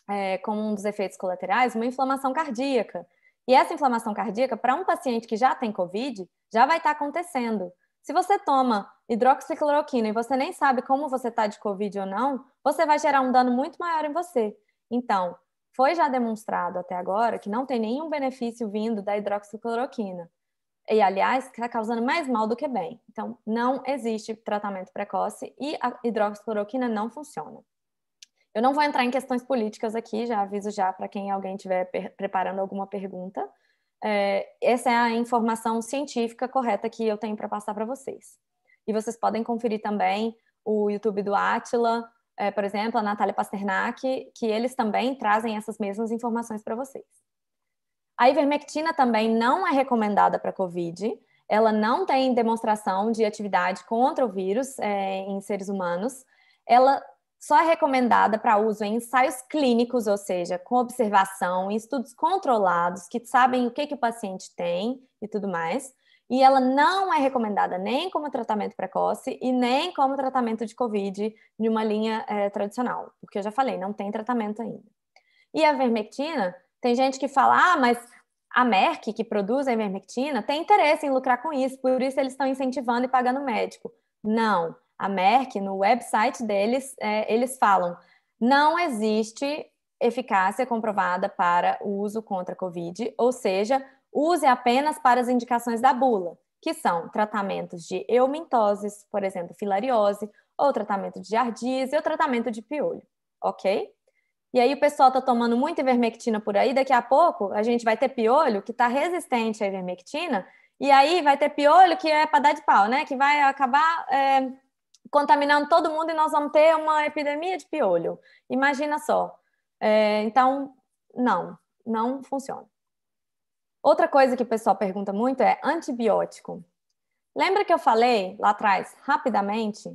é, como um dos efeitos colaterais, uma inflamação cardíaca. E essa inflamação cardíaca, para um paciente que já tem Covid, já vai estar tá acontecendo. Se você toma hidroxicloroquina e você nem sabe como você está de Covid ou não, você vai gerar um dano muito maior em você. Então, foi já demonstrado até agora que não tem nenhum benefício vindo da hidroxicloroquina e aliás, está causando mais mal do que bem. Então, não existe tratamento precoce e a hidroxicloroquina não funciona. Eu não vou entrar em questões políticas aqui, já aviso já para quem alguém estiver preparando alguma pergunta. É, essa é a informação científica correta que eu tenho para passar para vocês. E vocês podem conferir também o YouTube do Atila, é, por exemplo, a Natália Pasternak, que eles também trazem essas mesmas informações para vocês. A ivermectina também não é recomendada para COVID. Ela não tem demonstração de atividade contra o vírus é, em seres humanos. Ela só é recomendada para uso em ensaios clínicos, ou seja, com observação, em estudos controlados, que sabem o que, que o paciente tem e tudo mais. E ela não é recomendada nem como tratamento precoce e nem como tratamento de COVID de uma linha é, tradicional, porque eu já falei, não tem tratamento ainda. E a vermectina tem gente que fala, ah, mas a Merck, que produz a ivermectina, tem interesse em lucrar com isso, por isso eles estão incentivando e pagando médico. Não, a Merck, no website deles, é, eles falam, não existe eficácia comprovada para o uso contra a Covid, ou seja, use apenas para as indicações da bula, que são tratamentos de eumintoses, por exemplo, filariose, ou tratamento de giardíase, ou tratamento de piolho, ok? E aí o pessoal está tomando muita ivermectina por aí, daqui a pouco a gente vai ter piolho que está resistente à ivermectina, e aí vai ter piolho que é para dar de pau, né? Que vai acabar é, contaminando todo mundo e nós vamos ter uma epidemia de piolho. Imagina só. É, então, não, não funciona. Outra coisa que o pessoal pergunta muito é antibiótico. Lembra que eu falei lá atrás, rapidamente,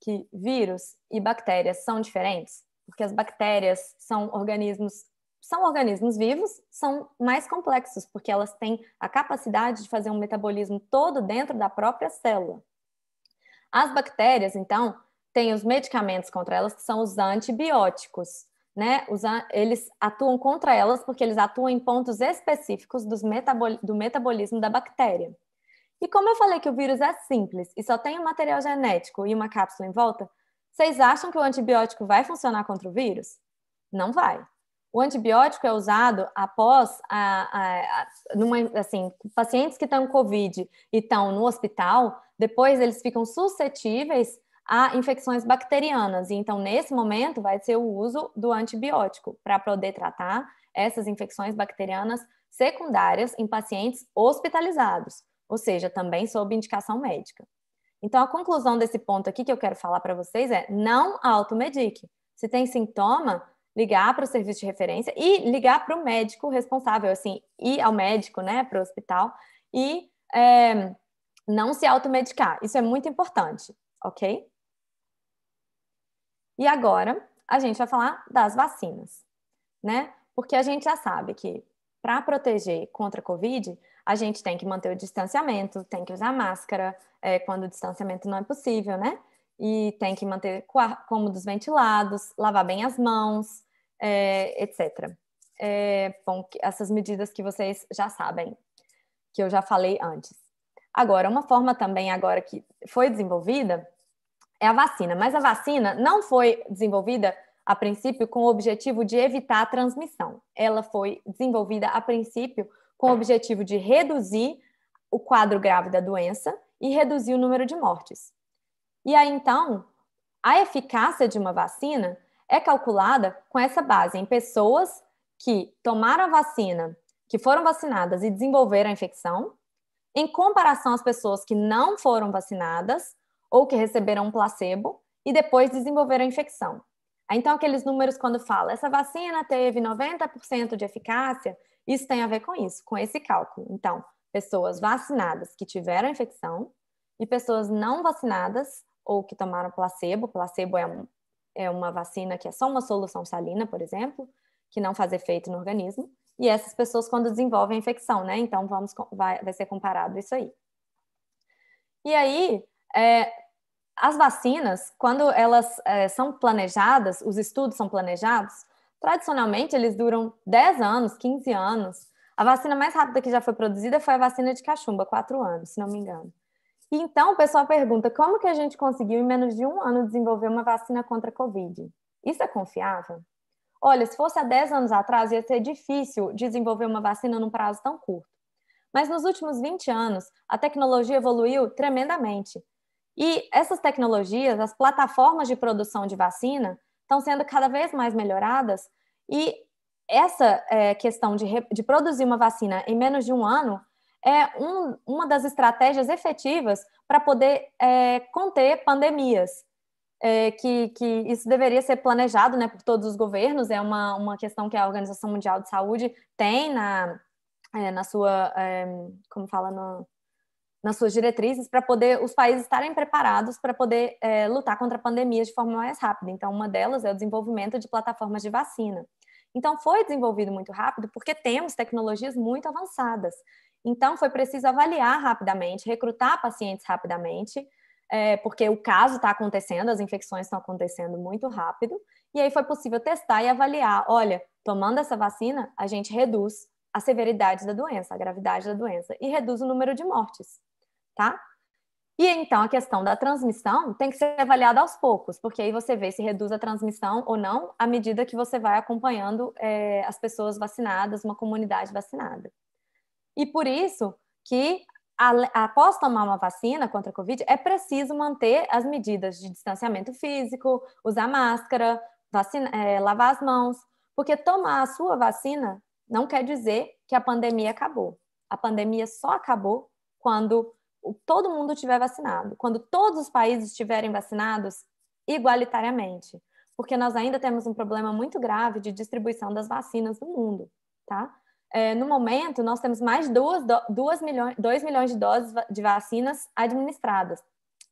que vírus e bactérias são diferentes? porque as bactérias são organismos são organismos vivos, são mais complexos, porque elas têm a capacidade de fazer um metabolismo todo dentro da própria célula. As bactérias, então, têm os medicamentos contra elas, que são os antibióticos. Né? Os, eles atuam contra elas porque eles atuam em pontos específicos dos metabol, do metabolismo da bactéria. E como eu falei que o vírus é simples e só tem o um material genético e uma cápsula em volta, vocês acham que o antibiótico vai funcionar contra o vírus? Não vai. O antibiótico é usado após, a, a, a numa, assim, pacientes que estão com Covid e estão no hospital, depois eles ficam suscetíveis a infecções bacterianas. E então, nesse momento, vai ser o uso do antibiótico para poder tratar essas infecções bacterianas secundárias em pacientes hospitalizados, ou seja, também sob indicação médica. Então, a conclusão desse ponto aqui que eu quero falar para vocês é: não automedique. Se tem sintoma, ligar para o serviço de referência e ligar para o médico responsável, assim, ir ao médico, né, para o hospital e é, não se automedicar. Isso é muito importante, ok? E agora a gente vai falar das vacinas, né? Porque a gente já sabe que para proteger contra a Covid, a gente tem que manter o distanciamento, tem que usar máscara é, quando o distanciamento não é possível, né? E tem que manter cômodos ventilados, lavar bem as mãos, é, etc. É, bom, essas medidas que vocês já sabem, que eu já falei antes. Agora, uma forma também agora que foi desenvolvida é a vacina, mas a vacina não foi desenvolvida a princípio com o objetivo de evitar a transmissão. Ela foi desenvolvida a princípio com o objetivo de reduzir o quadro grave da doença e reduzir o número de mortes. E aí, então, a eficácia de uma vacina é calculada com essa base em pessoas que tomaram a vacina, que foram vacinadas e desenvolveram a infecção, em comparação às pessoas que não foram vacinadas ou que receberam um placebo e depois desenvolveram a infecção. Então, aqueles números, quando fala essa vacina teve 90% de eficácia, isso tem a ver com isso, com esse cálculo. Então, pessoas vacinadas que tiveram infecção e pessoas não vacinadas ou que tomaram placebo. Placebo é, um, é uma vacina que é só uma solução salina, por exemplo, que não faz efeito no organismo. E essas pessoas quando desenvolvem infecção, né? Então vamos vai, vai ser comparado isso aí. E aí, é, as vacinas, quando elas é, são planejadas, os estudos são planejados, Tradicionalmente, eles duram 10 anos, 15 anos. A vacina mais rápida que já foi produzida foi a vacina de cachumba, 4 anos, se não me engano. E então, o pessoal pergunta, como que a gente conseguiu, em menos de um ano, desenvolver uma vacina contra a Covid? Isso é confiável? Olha, se fosse há 10 anos atrás, ia ser difícil desenvolver uma vacina num prazo tão curto. Mas nos últimos 20 anos, a tecnologia evoluiu tremendamente. E essas tecnologias, as plataformas de produção de vacina, estão sendo cada vez mais melhoradas e essa é, questão de, de, produzir uma vacina em menos de um ano é um, uma das estratégias efetivas para poder é, conter pandemias. É, que, que, isso deveria ser planejado né, por todos os governos, é uma, uma questão que a Organização Mundial de Saúde tem na, é, na sua, é, como fala, no, nas suas diretrizes para poder os países estarem preparados para poder é, lutar contra pandemias de forma mais rápida. Então, uma delas é o desenvolvimento de plataformas de vacina. Então, foi desenvolvido muito rápido porque temos tecnologias muito avançadas. Então, foi preciso avaliar rapidamente, recrutar pacientes rapidamente, é, porque o caso está acontecendo, as infecções estão acontecendo muito rápido, e aí foi possível testar e avaliar: olha, tomando essa vacina, a gente reduz a severidade da doença, a gravidade da doença, e reduz o número de mortes tá? E então a questão da transmissão tem que ser avaliada aos poucos, porque aí você vê se reduz a transmissão ou não à medida que você vai acompanhando é, as pessoas vacinadas, uma comunidade vacinada. E por isso que a, após tomar uma vacina contra a Covid, é preciso manter as medidas de distanciamento físico, usar máscara, vacina, é, lavar as mãos, porque tomar a sua vacina não quer dizer que a pandemia acabou. A pandemia só acabou quando todo mundo tiver vacinado, quando todos os países estiverem vacinados igualitariamente, porque nós ainda temos um problema muito grave de distribuição das vacinas no mundo, tá? É, no momento, nós temos mais de 2 milhões, milhões de doses de vacinas administradas,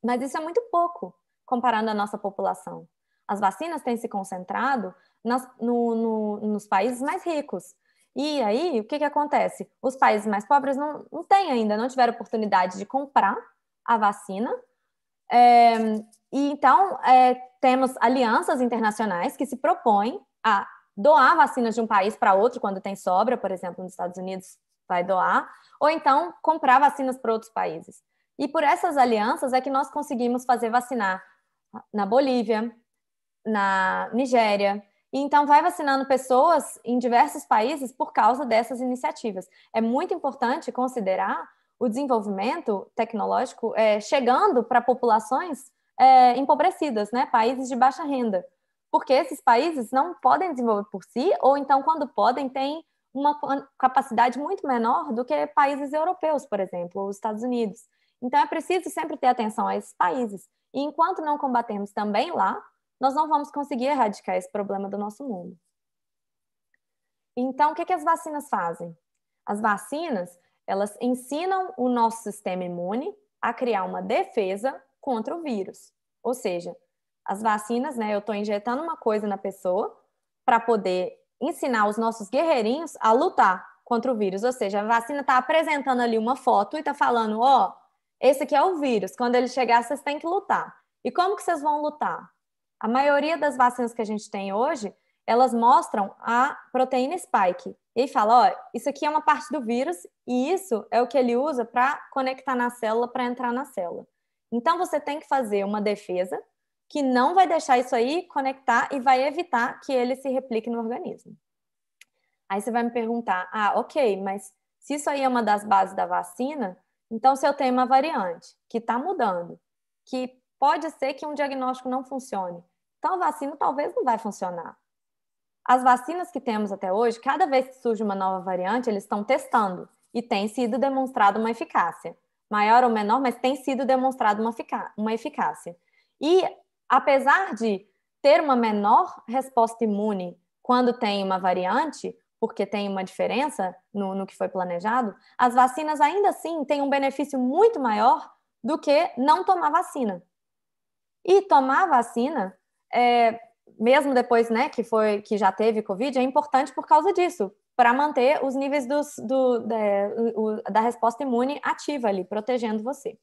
mas isso é muito pouco comparando a nossa população. As vacinas têm se concentrado nas, no, no, nos países mais ricos, e aí, o que, que acontece? Os países mais pobres não, não têm ainda, não tiveram oportunidade de comprar a vacina. É, e então, é, temos alianças internacionais que se propõem a doar vacinas de um país para outro quando tem sobra, por exemplo, nos Estados Unidos vai doar, ou então comprar vacinas para outros países. E por essas alianças é que nós conseguimos fazer vacinar na Bolívia, na Nigéria, então, vai vacinando pessoas em diversos países por causa dessas iniciativas. É muito importante considerar o desenvolvimento tecnológico é, chegando para populações é, empobrecidas, né? países de baixa renda. Porque esses países não podem desenvolver por si, ou então, quando podem, têm uma capacidade muito menor do que países europeus, por exemplo, ou Estados Unidos. Então, é preciso sempre ter atenção a esses países. E enquanto não combatemos também lá, nós não vamos conseguir erradicar esse problema do nosso mundo. Então, o que, que as vacinas fazem? As vacinas, elas ensinam o nosso sistema imune a criar uma defesa contra o vírus. Ou seja, as vacinas, né, eu estou injetando uma coisa na pessoa para poder ensinar os nossos guerreirinhos a lutar contra o vírus. Ou seja, a vacina está apresentando ali uma foto e está falando, ó, oh, esse aqui é o vírus. Quando ele chegar, vocês têm que lutar. E como que vocês vão lutar? A maioria das vacinas que a gente tem hoje, elas mostram a proteína spike. E fala, ó, isso aqui é uma parte do vírus e isso é o que ele usa para conectar na célula, para entrar na célula. Então você tem que fazer uma defesa que não vai deixar isso aí conectar e vai evitar que ele se replique no organismo. Aí você vai me perguntar: ah, ok, mas se isso aí é uma das bases da vacina, então se eu tenho uma variante que está mudando, que pode ser que um diagnóstico não funcione. Então, a vacina talvez não vai funcionar. As vacinas que temos até hoje, cada vez que surge uma nova variante, eles estão testando e tem sido demonstrada uma eficácia. Maior ou menor, mas tem sido demonstrada uma, uma eficácia. E apesar de ter uma menor resposta imune quando tem uma variante, porque tem uma diferença no, no que foi planejado, as vacinas ainda assim têm um benefício muito maior do que não tomar vacina. E tomar a vacina, é, mesmo depois né, que, foi, que já teve Covid, é importante por causa disso, para manter os níveis dos, do, da, o, da resposta imune ativa ali, protegendo você.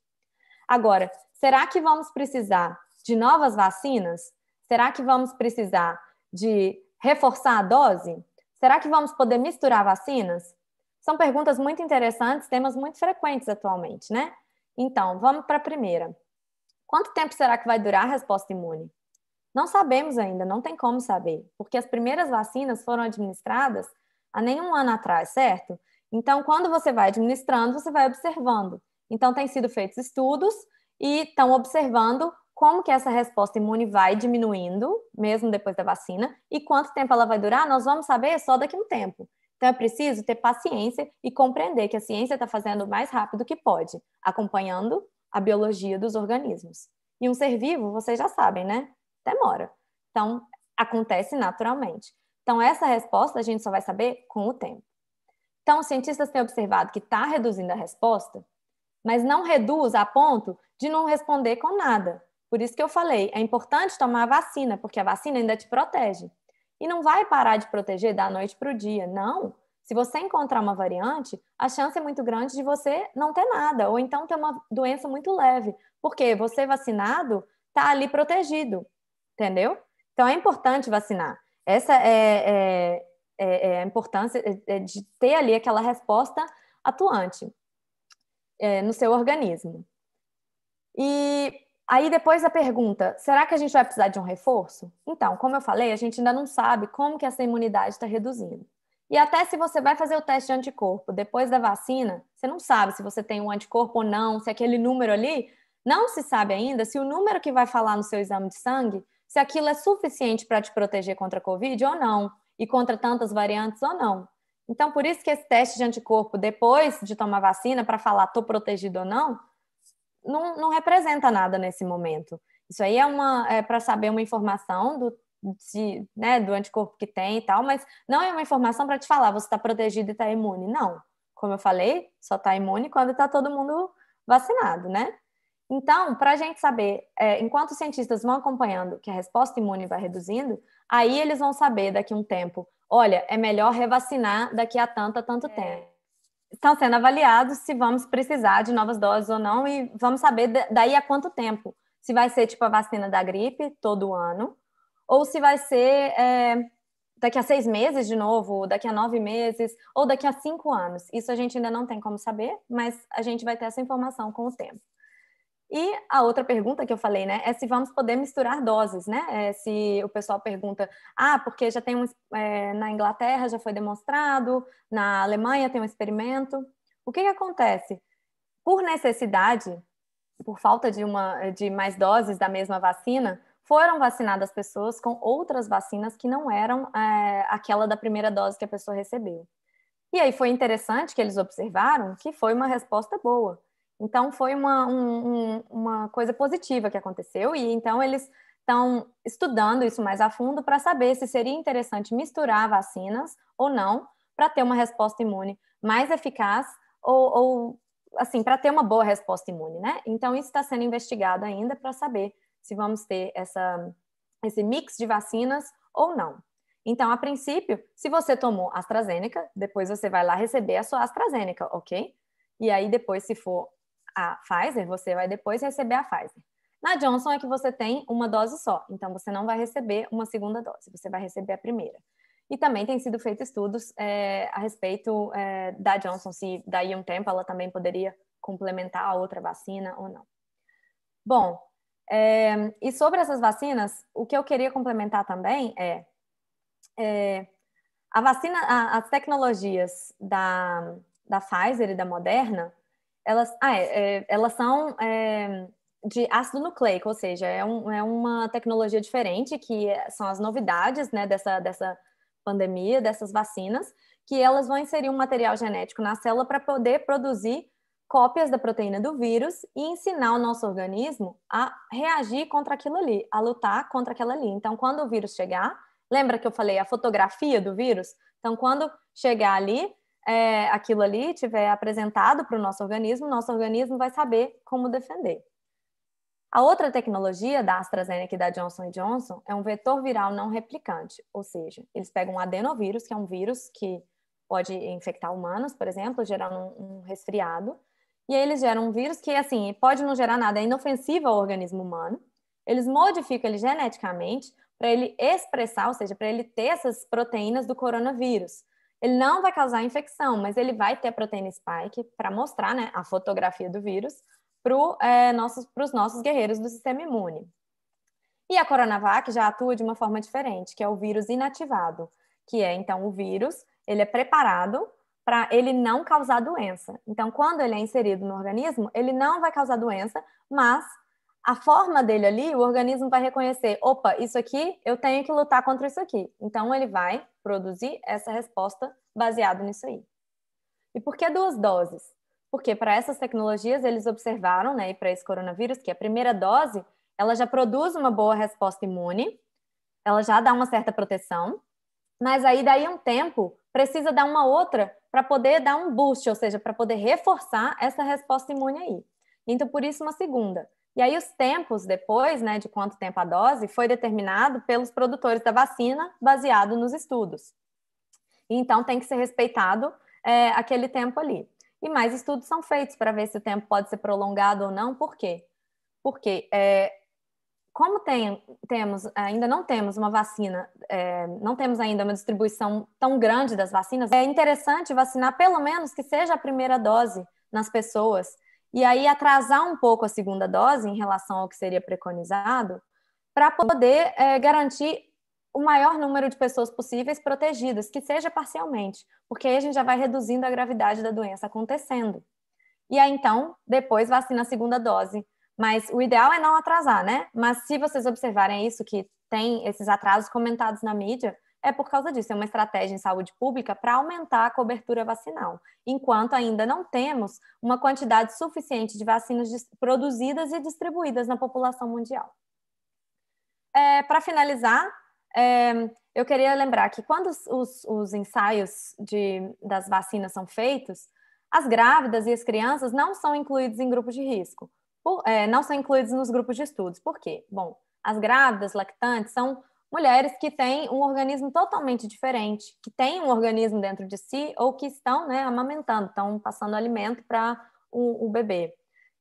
Agora, será que vamos precisar de novas vacinas? Será que vamos precisar de reforçar a dose? Será que vamos poder misturar vacinas? São perguntas muito interessantes, temas muito frequentes atualmente, né? Então, vamos para a primeira. Quanto tempo será que vai durar a resposta imune? Não sabemos ainda, não tem como saber, porque as primeiras vacinas foram administradas há nenhum ano atrás, certo? Então, quando você vai administrando, você vai observando. Então, têm sido feitos estudos e estão observando como que essa resposta imune vai diminuindo, mesmo depois da vacina, e quanto tempo ela vai durar, nós vamos saber só daqui a um tempo. Então, é preciso ter paciência e compreender que a ciência está fazendo o mais rápido que pode, acompanhando a biologia dos organismos. E um ser vivo, vocês já sabem, né? Demora. Então, acontece naturalmente. Então, essa resposta a gente só vai saber com o tempo. Então, os cientistas têm observado que está reduzindo a resposta, mas não reduz a ponto de não responder com nada. Por isso que eu falei, é importante tomar a vacina, porque a vacina ainda te protege. E não vai parar de proteger da noite para o dia, não. Se você encontrar uma variante, a chance é muito grande de você não ter nada, ou então ter uma doença muito leve, porque você vacinado está ali protegido, entendeu? Então é importante vacinar. Essa é, é, é, é a importância é, é de ter ali aquela resposta atuante é, no seu organismo. E Aí depois a pergunta, será que a gente vai precisar de um reforço? Então, como eu falei, a gente ainda não sabe como que essa imunidade está reduzindo. E até se você vai fazer o teste de anticorpo depois da vacina, você não sabe se você tem um anticorpo ou não, se aquele número ali, não se sabe ainda se o número que vai falar no seu exame de sangue, se aquilo é suficiente para te proteger contra a Covid ou não, e contra tantas variantes ou não. Então, por isso que esse teste de anticorpo depois de tomar vacina, para falar estou protegido ou não, não, não representa nada nesse momento. Isso aí é, uma, é para saber uma informação do de, né, do anticorpo que tem e tal, mas não é uma informação para te falar você está protegido e está imune. Não. Como eu falei, só está imune quando está todo mundo vacinado, né? Então, para a gente saber, é, enquanto os cientistas vão acompanhando que a resposta imune vai reduzindo, aí eles vão saber daqui a um tempo, olha, é melhor revacinar daqui a tanto, a tanto é. tempo. Estão sendo avaliados se vamos precisar de novas doses ou não, e vamos saber daí a quanto tempo. Se vai ser tipo a vacina da gripe todo ano, ou se vai ser é, daqui a seis meses de novo, daqui a nove meses, ou daqui a cinco anos. Isso a gente ainda não tem como saber, mas a gente vai ter essa informação com o tempo. E a outra pergunta que eu falei, né, é se vamos poder misturar doses, né? É se o pessoal pergunta, ah, porque já tem um é, na Inglaterra já foi demonstrado, na Alemanha tem um experimento. O que, que acontece? Por necessidade, por falta de uma de mais doses da mesma vacina, foram vacinadas pessoas com outras vacinas que não eram é, aquela da primeira dose que a pessoa recebeu. E aí foi interessante que eles observaram que foi uma resposta boa. Então foi uma, um, uma coisa positiva que aconteceu, e então eles estão estudando isso mais a fundo para saber se seria interessante misturar vacinas ou não para ter uma resposta imune mais eficaz ou, ou assim, para ter uma boa resposta imune, né? Então, isso está sendo investigado ainda para saber se vamos ter essa, esse mix de vacinas ou não. Então, a princípio, se você tomou AstraZeneca, depois você vai lá receber a sua AstraZeneca, ok? E aí, depois, se for a Pfizer, você vai depois receber a Pfizer. Na Johnson é que você tem uma dose só, então você não vai receber uma segunda dose, você vai receber a primeira. E também têm sido feitos estudos é, a respeito é, da Johnson, se daí um tempo ela também poderia complementar a outra vacina ou não. Bom, é, e sobre essas vacinas, o que eu queria complementar também é, é a vacina, a, as tecnologias da, da Pfizer e da Moderna, elas, ah, é, é elas são é, de ácido nucleico, ou seja, é, um, é uma tecnologia diferente, que é, são as novidades né, dessa, dessa pandemia, dessas vacinas, que elas vão inserir um material genético na célula para poder produzir cópias da proteína do vírus e ensinar o nosso organismo a reagir contra aquilo ali, a lutar contra aquela ali. Então, quando o vírus chegar, lembra que eu falei a fotografia do vírus? Então, quando chegar ali, é, aquilo ali tiver apresentado para o nosso organismo, nosso organismo vai saber como defender. A outra tecnologia da AstraZeneca e da Johnson Johnson é um vetor viral não replicante, ou seja, eles pegam um adenovírus, que é um vírus que pode infectar humanos, por exemplo, gerando um, um resfriado, e aí eles geram um vírus que, assim, pode não gerar nada, é inofensivo ao organismo humano. Eles modificam ele geneticamente para ele expressar, ou seja, para ele ter essas proteínas do coronavírus. Ele não vai causar infecção, mas ele vai ter a proteína spike para mostrar né, a fotografia do vírus para é, nossos, os nossos guerreiros do sistema imune. E a Coronavac já atua de uma forma diferente, que é o vírus inativado, que é então o vírus, ele é preparado para ele não causar doença. Então, quando ele é inserido no organismo, ele não vai causar doença, mas a forma dele ali, o organismo vai reconhecer: opa, isso aqui, eu tenho que lutar contra isso aqui. Então, ele vai produzir essa resposta baseado nisso aí. E por que duas doses? Porque para essas tecnologias eles observaram, né, e para esse coronavírus, que a primeira dose ela já produz uma boa resposta imune, ela já dá uma certa proteção, mas aí daí um tempo precisa dar uma outra para poder dar um boost, ou seja, para poder reforçar essa resposta imune aí. Então, por isso, uma segunda. E aí, os tempos depois, né, de quanto tempo a dose, foi determinado pelos produtores da vacina, baseado nos estudos. Então, tem que ser respeitado é, aquele tempo ali. E mais estudos são feitos para ver se o tempo pode ser prolongado ou não, por quê? Porque é, como tem, temos, ainda não temos uma vacina, é, não temos ainda uma distribuição tão grande das vacinas, é interessante vacinar pelo menos que seja a primeira dose nas pessoas. E aí atrasar um pouco a segunda dose em relação ao que seria preconizado, para poder é, garantir o maior número de pessoas possíveis protegidas, que seja parcialmente, porque aí a gente já vai reduzindo a gravidade da doença acontecendo. E aí, então, depois vacina a segunda dose mas o ideal é não atrasar, né? Mas se vocês observarem isso, que tem esses atrasos comentados na mídia, é por causa disso. É uma estratégia em saúde pública para aumentar a cobertura vacinal, enquanto ainda não temos uma quantidade suficiente de vacinas produzidas e distribuídas na população mundial. É, para finalizar, é, eu queria lembrar que quando os, os, os ensaios de, das vacinas são feitos, as grávidas e as crianças não são incluídos em grupos de risco por, é, não são incluídos nos grupos de estudos. Por quê? Bom, as grávidas, lactantes, são mulheres que têm um organismo totalmente diferente, que têm um organismo dentro de si ou que estão né, amamentando, estão passando alimento para o, o bebê.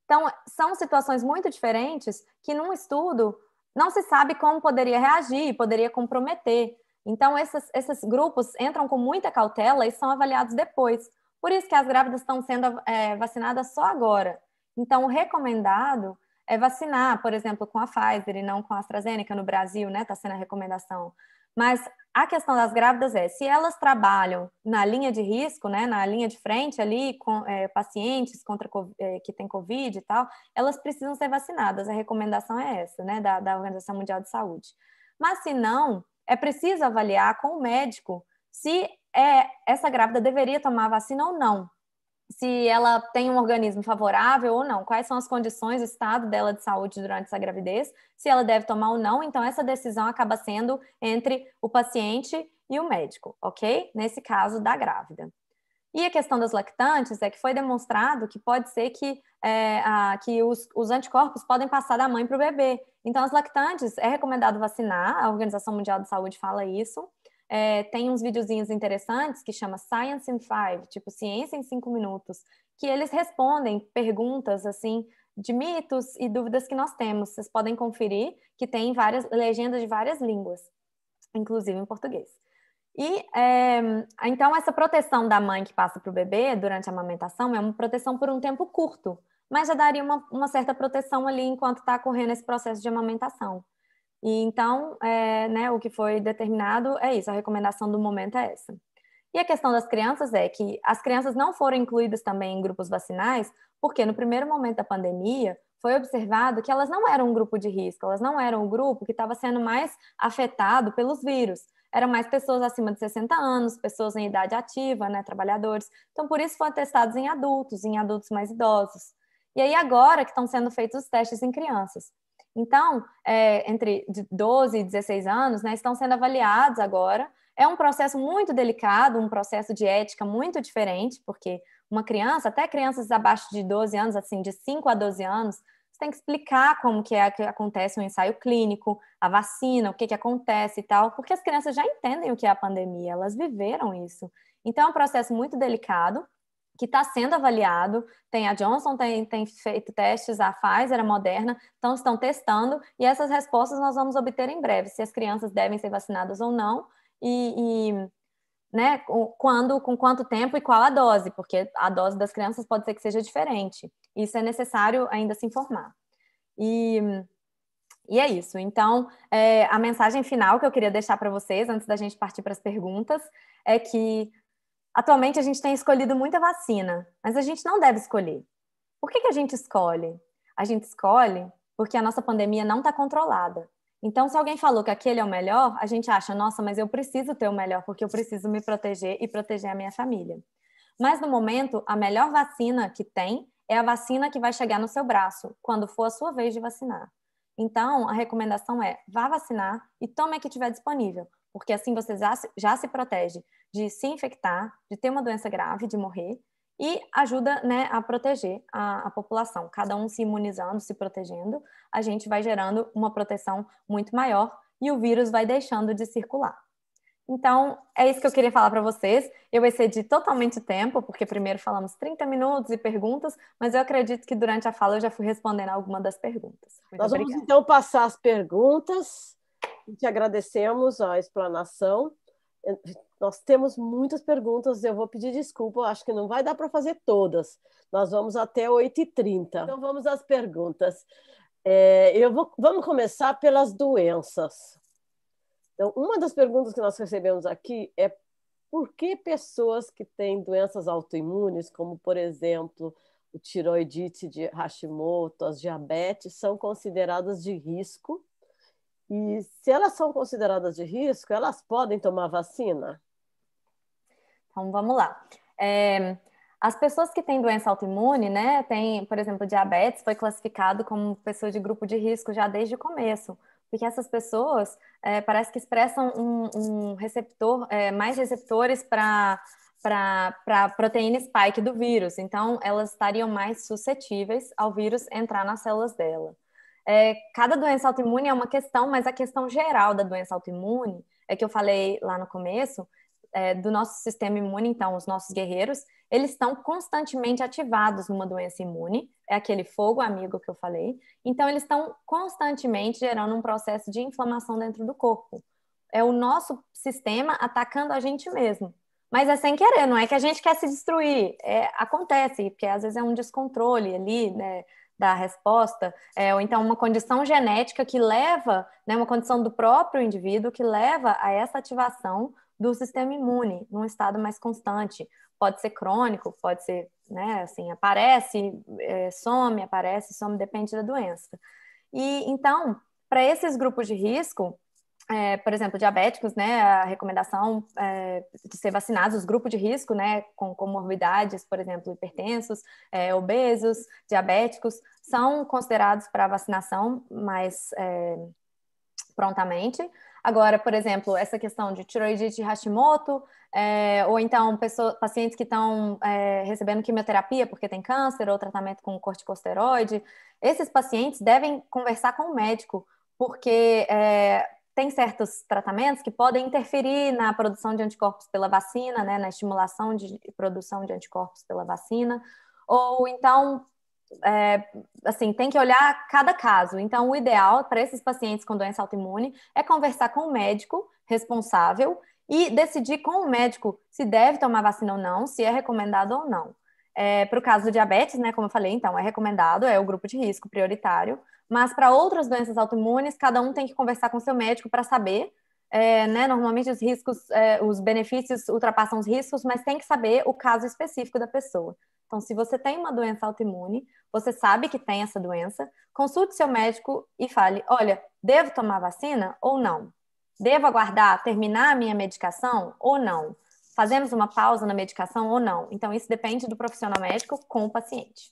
Então, são situações muito diferentes que num estudo não se sabe como poderia reagir, poderia comprometer. Então, esses, esses grupos entram com muita cautela e são avaliados depois. Por isso que as grávidas estão sendo é, vacinadas só agora. Então, o recomendado é vacinar, por exemplo, com a Pfizer e não com a AstraZeneca no Brasil, né? Está sendo a recomendação. Mas a questão das grávidas é, se elas trabalham na linha de risco, né, na linha de frente ali, com é, pacientes contra é, que têm COVID e tal, elas precisam ser vacinadas. A recomendação é essa, né, da, da Organização Mundial de Saúde. Mas se não, é preciso avaliar com o médico se é, essa grávida deveria tomar vacina ou não, se ela tem um organismo favorável ou não, quais são as condições, o estado dela de saúde durante essa gravidez, se ela deve tomar ou não. Então, essa decisão acaba sendo entre o paciente e o médico, ok? Nesse caso da grávida. E a questão das lactantes é que foi demonstrado que pode ser que, é, a, que os, os anticorpos podem passar da mãe para o bebê. Então, as lactantes é recomendado vacinar, a Organização Mundial de Saúde fala isso. É, tem uns videozinhos interessantes que chama Science in Five, tipo Ciência em Cinco Minutos, que eles respondem perguntas assim de mitos e dúvidas que nós temos. Vocês podem conferir que tem várias legendas de várias línguas, inclusive em português. E é, então essa proteção da mãe que passa para o bebê durante a amamentação é uma proteção por um tempo curto, mas já daria uma, uma certa proteção ali enquanto está correndo esse processo de amamentação. E então, é, né, o que foi determinado é isso, a recomendação do momento é essa. E a questão das crianças é que as crianças não foram incluídas também em grupos vacinais, porque no primeiro momento da pandemia foi observado que elas não eram um grupo de risco, elas não eram o um grupo que estava sendo mais afetado pelos vírus. Eram mais pessoas acima de 60 anos, pessoas em idade ativa, né, trabalhadores. Então, por isso foram testados em adultos, em adultos mais idosos. E aí agora que estão sendo feitos os testes em crianças. Então, é, entre 12 e 16 anos, né, estão sendo avaliados agora. É um processo muito delicado, um processo de ética muito diferente, porque uma criança, até crianças abaixo de 12 anos, assim, de 5 a 12 anos, você tem que explicar como que, é, que acontece o um ensaio clínico, a vacina, o que, que acontece e tal, porque as crianças já entendem o que é a pandemia, elas viveram isso. Então, é um processo muito delicado, que está sendo avaliado. Tem a Johnson, tem, tem, feito testes, a Pfizer, a Moderna, então estão testando e essas respostas nós vamos obter em breve, se as crianças devem ser vacinadas ou não e, e né, quando, com quanto tempo e qual a dose, porque a dose das crianças pode ser que seja diferente. Isso é necessário ainda se informar. E e é isso. Então, é, a mensagem final que eu queria deixar para vocês, antes da gente partir para as perguntas, é que Atualmente a gente tem escolhido muita vacina, mas a gente não deve escolher. Por que, que a gente escolhe? A gente escolhe porque a nossa pandemia não está controlada. Então, se alguém falou que aquele é o melhor, a gente acha, nossa, mas eu preciso ter o melhor, porque eu preciso me proteger e proteger a minha família. Mas no momento, a melhor vacina que tem é a vacina que vai chegar no seu braço, quando for a sua vez de vacinar. Então, a recomendação é vá vacinar e tome a que tiver disponível, porque assim você já se, já se protege de se infectar, de ter uma doença grave, de morrer, e ajuda né, a proteger a, a, população. Cada um se imunizando, se protegendo, a gente vai gerando uma proteção muito maior e o vírus vai deixando de circular. Então, é isso que eu queria falar para vocês. Eu excedi totalmente o tempo, porque primeiro falamos 30 minutos e perguntas, mas eu acredito que durante a fala eu já fui respondendo alguma das perguntas. Muito Nós obrigada. vamos então passar as perguntas. Te agradecemos a explanação nós temos muitas perguntas, eu vou pedir desculpa, acho que não vai dar para fazer todas. Nós vamos até 8h30. Então vamos às perguntas. É, eu vou, vamos começar pelas doenças. Então, uma das perguntas que nós recebemos aqui é por que pessoas que têm doenças autoimunes, como por exemplo o tiroidite de Hashimoto, as diabetes, são consideradas de risco? E se elas são consideradas de risco, elas podem tomar vacina? Então vamos lá. É, as pessoas que têm doença autoimune, né, tem, por exemplo, diabetes, foi classificado como pessoa de grupo de risco já desde o começo, porque essas pessoas é, parece que expressam um, um receptor, é, mais receptores para para proteína spike do vírus, então elas estariam mais suscetíveis ao vírus entrar nas células dela. É, cada doença autoimune é uma questão, mas a questão geral da doença autoimune é que eu falei lá no começo, é, do nosso sistema imune, então, os nossos guerreiros, eles estão constantemente ativados numa doença imune, é aquele fogo amigo que eu falei. Então, eles estão constantemente gerando um processo de inflamação dentro do corpo. É o nosso sistema atacando a gente mesmo. Mas é sem querer, não é que a gente quer se destruir. É, acontece, porque às vezes é um descontrole ali, né? da resposta, é, ou então uma condição genética que leva, né, uma condição do próprio indivíduo que leva a essa ativação do sistema imune num estado mais constante. Pode ser crônico, pode ser, né, assim, aparece, é, some, aparece, some, depende da doença. E então, para esses grupos de risco, é, por exemplo, diabéticos, né, a recomendação é, de ser vacinados, os grupos de risco, né, com comorbidades, por exemplo, hipertensos, é, obesos, diabéticos, são considerados para vacinação mais é, prontamente. Agora, por exemplo, essa questão de tiroidite Hashimoto, é, ou então pessoa, pacientes que estão é, recebendo quimioterapia porque tem câncer ou tratamento com corticosteroide, esses pacientes devem conversar com o médico, porque é, tem certos tratamentos que podem interferir na produção de anticorpos pela vacina, né, na estimulação de produção de anticorpos pela vacina, ou então é, assim, tem que olhar cada caso. Então, o ideal para esses pacientes com doença autoimune é conversar com o médico responsável e decidir com o médico se deve tomar vacina ou não, se é recomendado ou não. É, para o caso do diabetes, né, como eu falei, então é recomendado, é o grupo de risco prioritário, mas para outras doenças autoimunes, cada um tem que conversar com seu médico para saber. É, né, normalmente os riscos, é, os benefícios ultrapassam os riscos, mas tem que saber o caso específico da pessoa. Então, se você tem uma doença autoimune, você sabe que tem essa doença, consulte seu médico e fale: olha, devo tomar vacina ou não? Devo aguardar terminar a minha medicação ou não? Fazemos uma pausa na medicação ou não? Então, isso depende do profissional médico com o paciente.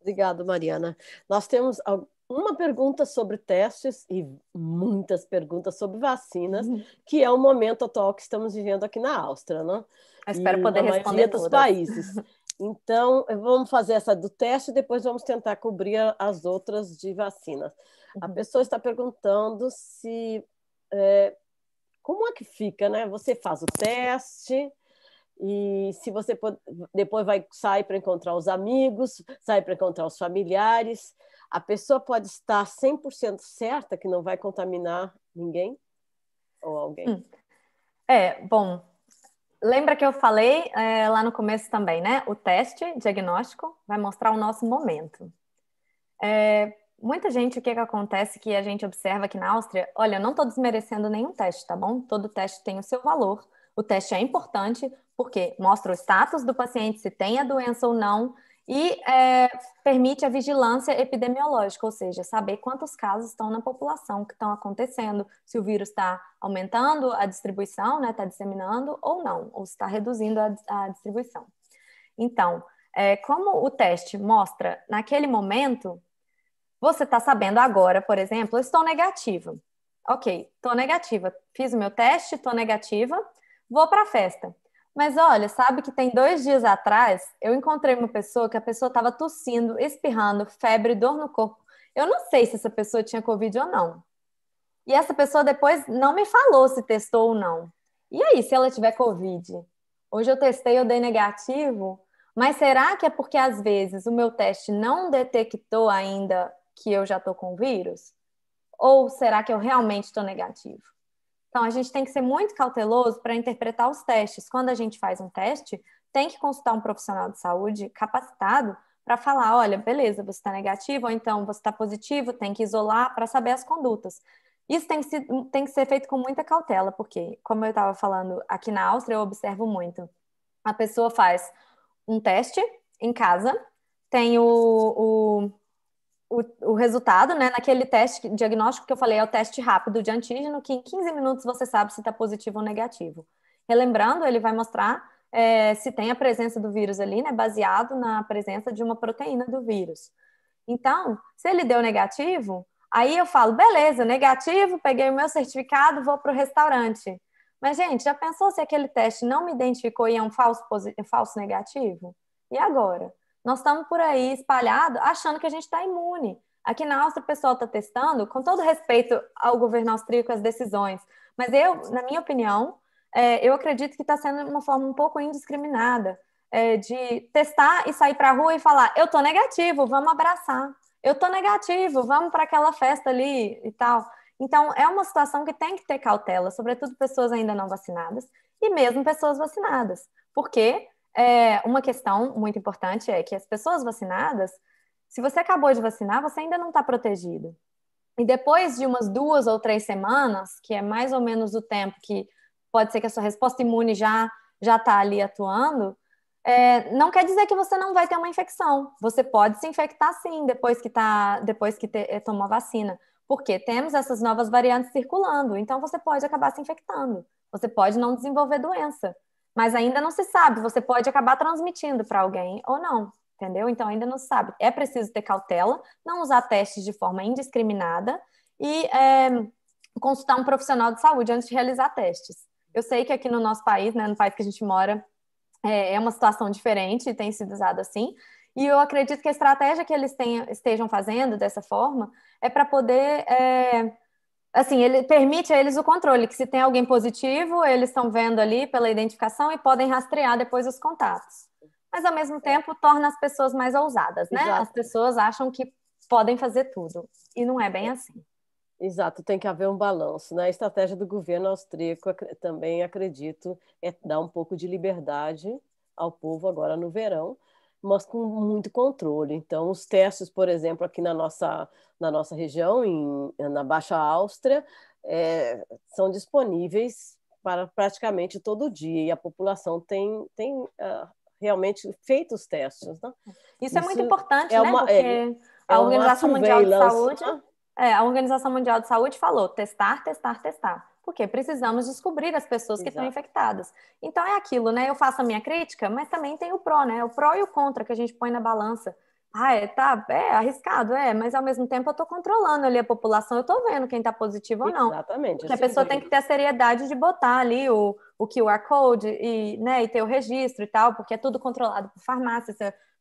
Obrigado, Mariana. Nós temos uma pergunta sobre testes e muitas perguntas sobre vacinas, uhum. que é o momento atual que estamos vivendo aqui na Áustria, né? Eu espero e poder responder todas. dos países. (laughs) Então, vamos fazer essa do teste e depois vamos tentar cobrir as outras de vacinas. Uhum. A pessoa está perguntando se. É, como é que fica, né? Você faz o teste, e se você depois vai sai para encontrar os amigos, sai para encontrar os familiares, a pessoa pode estar 100% certa que não vai contaminar ninguém ou alguém. Hum. É, bom, Lembra que eu falei é, lá no começo também, né? O teste diagnóstico vai mostrar o nosso momento. É, muita gente, o que, que acontece que a gente observa aqui na Áustria? Olha, eu não estou desmerecendo nenhum teste, tá bom? Todo teste tem o seu valor. O teste é importante porque mostra o status do paciente, se tem a doença ou não, e é, permite a vigilância epidemiológica, ou seja, saber quantos casos estão na população, que estão acontecendo, se o vírus está aumentando a distribuição, está né, tá disseminando ou não, ou se está reduzindo a, a, distribuição. Então, é, como o teste mostra naquele momento, você está sabendo agora, por exemplo, eu estou negativa. Ok, estou negativa, fiz o meu teste, estou negativa, vou para a festa. Mas olha, sabe que tem dois dias atrás eu encontrei uma pessoa que a pessoa estava tossindo, espirrando, febre, dor no corpo. Eu não sei se essa pessoa tinha Covid ou não. E essa pessoa depois não me falou se testou ou não. E aí, se ela tiver Covid? Hoje eu testei, eu dei negativo, mas será que é porque às vezes o meu teste não detectou ainda que eu já estou com vírus? Ou será que eu realmente estou negativo? Então, a gente tem que ser muito cauteloso para interpretar os testes. Quando a gente faz um teste, tem que consultar um profissional de saúde capacitado para falar: olha, beleza, você está negativo, ou então você está positivo, tem que isolar para saber as condutas. Isso tem que, ser, tem que ser feito com muita cautela, porque, como eu estava falando, aqui na Áustria eu observo muito. A pessoa faz um teste em casa, tem o, o o, o, resultado, né? Naquele teste diagnóstico que eu falei, é o teste rápido de antígeno, que em 15 minutos você sabe se está positivo ou negativo. Relembrando, ele vai mostrar é, se tem a presença do vírus ali, né? Baseado na presença de uma proteína do vírus. Então, se ele deu negativo, aí eu falo, beleza, negativo, peguei o meu certificado, vou para o restaurante. Mas, gente, já pensou se aquele teste não me identificou e é um falso, é falso negativo? E agora? Nós estamos por aí espalhados achando que a gente está imune. Aqui na Áustria, o pessoal está testando, com todo respeito ao governo austríaco, as decisões. Mas eu, na minha opinião, é, eu acredito que está sendo uma forma um pouco indiscriminada é, de testar e sair para a rua e falar: eu estou negativo, vamos abraçar. Eu estou negativo, vamos para aquela festa ali e tal. Então, é uma situação que tem que ter cautela, sobretudo pessoas ainda não vacinadas e mesmo pessoas vacinadas, porque é, uma questão muito importante é que as pessoas vacinadas, se você acabou de vacinar, você ainda não está protegido. E depois de umas duas ou três semanas, que é mais ou menos o tempo que pode ser que a sua resposta imune já já está ali atuando, é, não quer dizer que você não vai ter uma infecção. Você pode se infectar sim depois que tá, depois que te, eh, tomou a vacina, porque temos essas novas variantes circulando. Então você pode acabar se infectando. Você pode não desenvolver doença mas ainda não se sabe, você pode acabar transmitindo para alguém ou não, entendeu? Então ainda não se sabe. É preciso ter cautela, não usar testes de forma indiscriminada e é, consultar um profissional de saúde antes de realizar testes. Eu sei que aqui no nosso país, né, no país que a gente mora, é, é uma situação diferente e tem sido usado assim. E eu acredito que a estratégia que eles tenham, estejam fazendo dessa forma é para poder é, assim, ele permite a eles o controle, que se tem alguém positivo, eles estão vendo ali pela identificação e podem rastrear depois os contatos. Mas ao mesmo tempo torna as pessoas mais ousadas, né? Exato. As pessoas acham que podem fazer tudo e não é bem é. assim. Exato, tem que haver um balanço. Na né? estratégia do governo austríaco, também acredito, é dar um pouco de liberdade ao povo agora no verão, mas com muito controle. Então, os testes, por exemplo, aqui na nossa, na nossa região, em, na Baixa Áustria, é, são disponíveis para praticamente todo dia, e a população tem, tem uh, realmente feito os testes. Né? Isso, Isso, é muito importante, é né? Uma, Porque é, a é Organização Mundial de Saúde. Né? a Organização Mundial de Saúde falou testar, testar, testar porque precisamos descobrir as pessoas que estão infectadas. Então é aquilo, né? Eu faço a minha crítica, mas também tem o pró, né? O pró e o contra que a gente põe na balança. Ah, é, tá, é arriscado, é, mas ao mesmo tempo eu tô controlando ali a população, eu tô vendo quem tá positivo ou não. Exatamente. Porque a pessoa tem que ter a seriedade de botar ali o, o QR Code e, né, e ter o registro e tal, porque é tudo controlado por farmácia,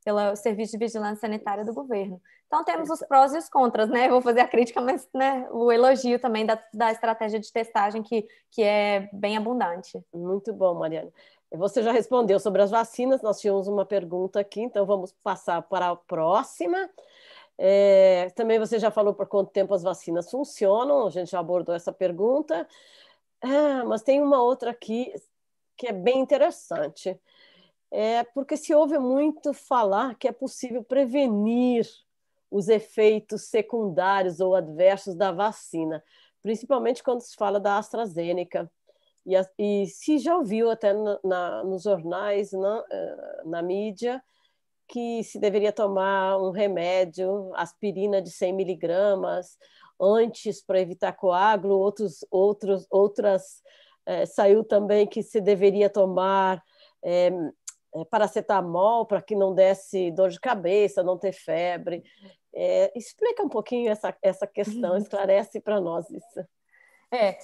pelo Serviço de Vigilância Sanitária do governo. Então temos é. os prós e os contras, né? Vou fazer a crítica, mas né, o elogio também da, da estratégia de testagem que, que é bem abundante. Muito bom, Mariana. Você já respondeu sobre as vacinas, nós tínhamos uma pergunta aqui, então vamos passar para a próxima. É, também você já falou por quanto tempo as vacinas funcionam, a gente já abordou essa pergunta. Ah, mas tem uma outra aqui que é bem interessante. É porque se ouve muito falar que é possível prevenir os efeitos secundários ou adversos da vacina, principalmente quando se fala da AstraZeneca. E, a, e se já ouviu até na, na, nos jornais, na, né, eh, na mídia, que se deveria tomar um remédio, aspirina de 100 miligramas, antes para evitar coágulo, outros, outros, outras, eh, saiu também que se deveria tomar eh, é, paracetamol para que não desse dor de cabeça, não ter febre. É, explica um pouquinho essa, essa questão, uhum. esclarece para nós isso. É,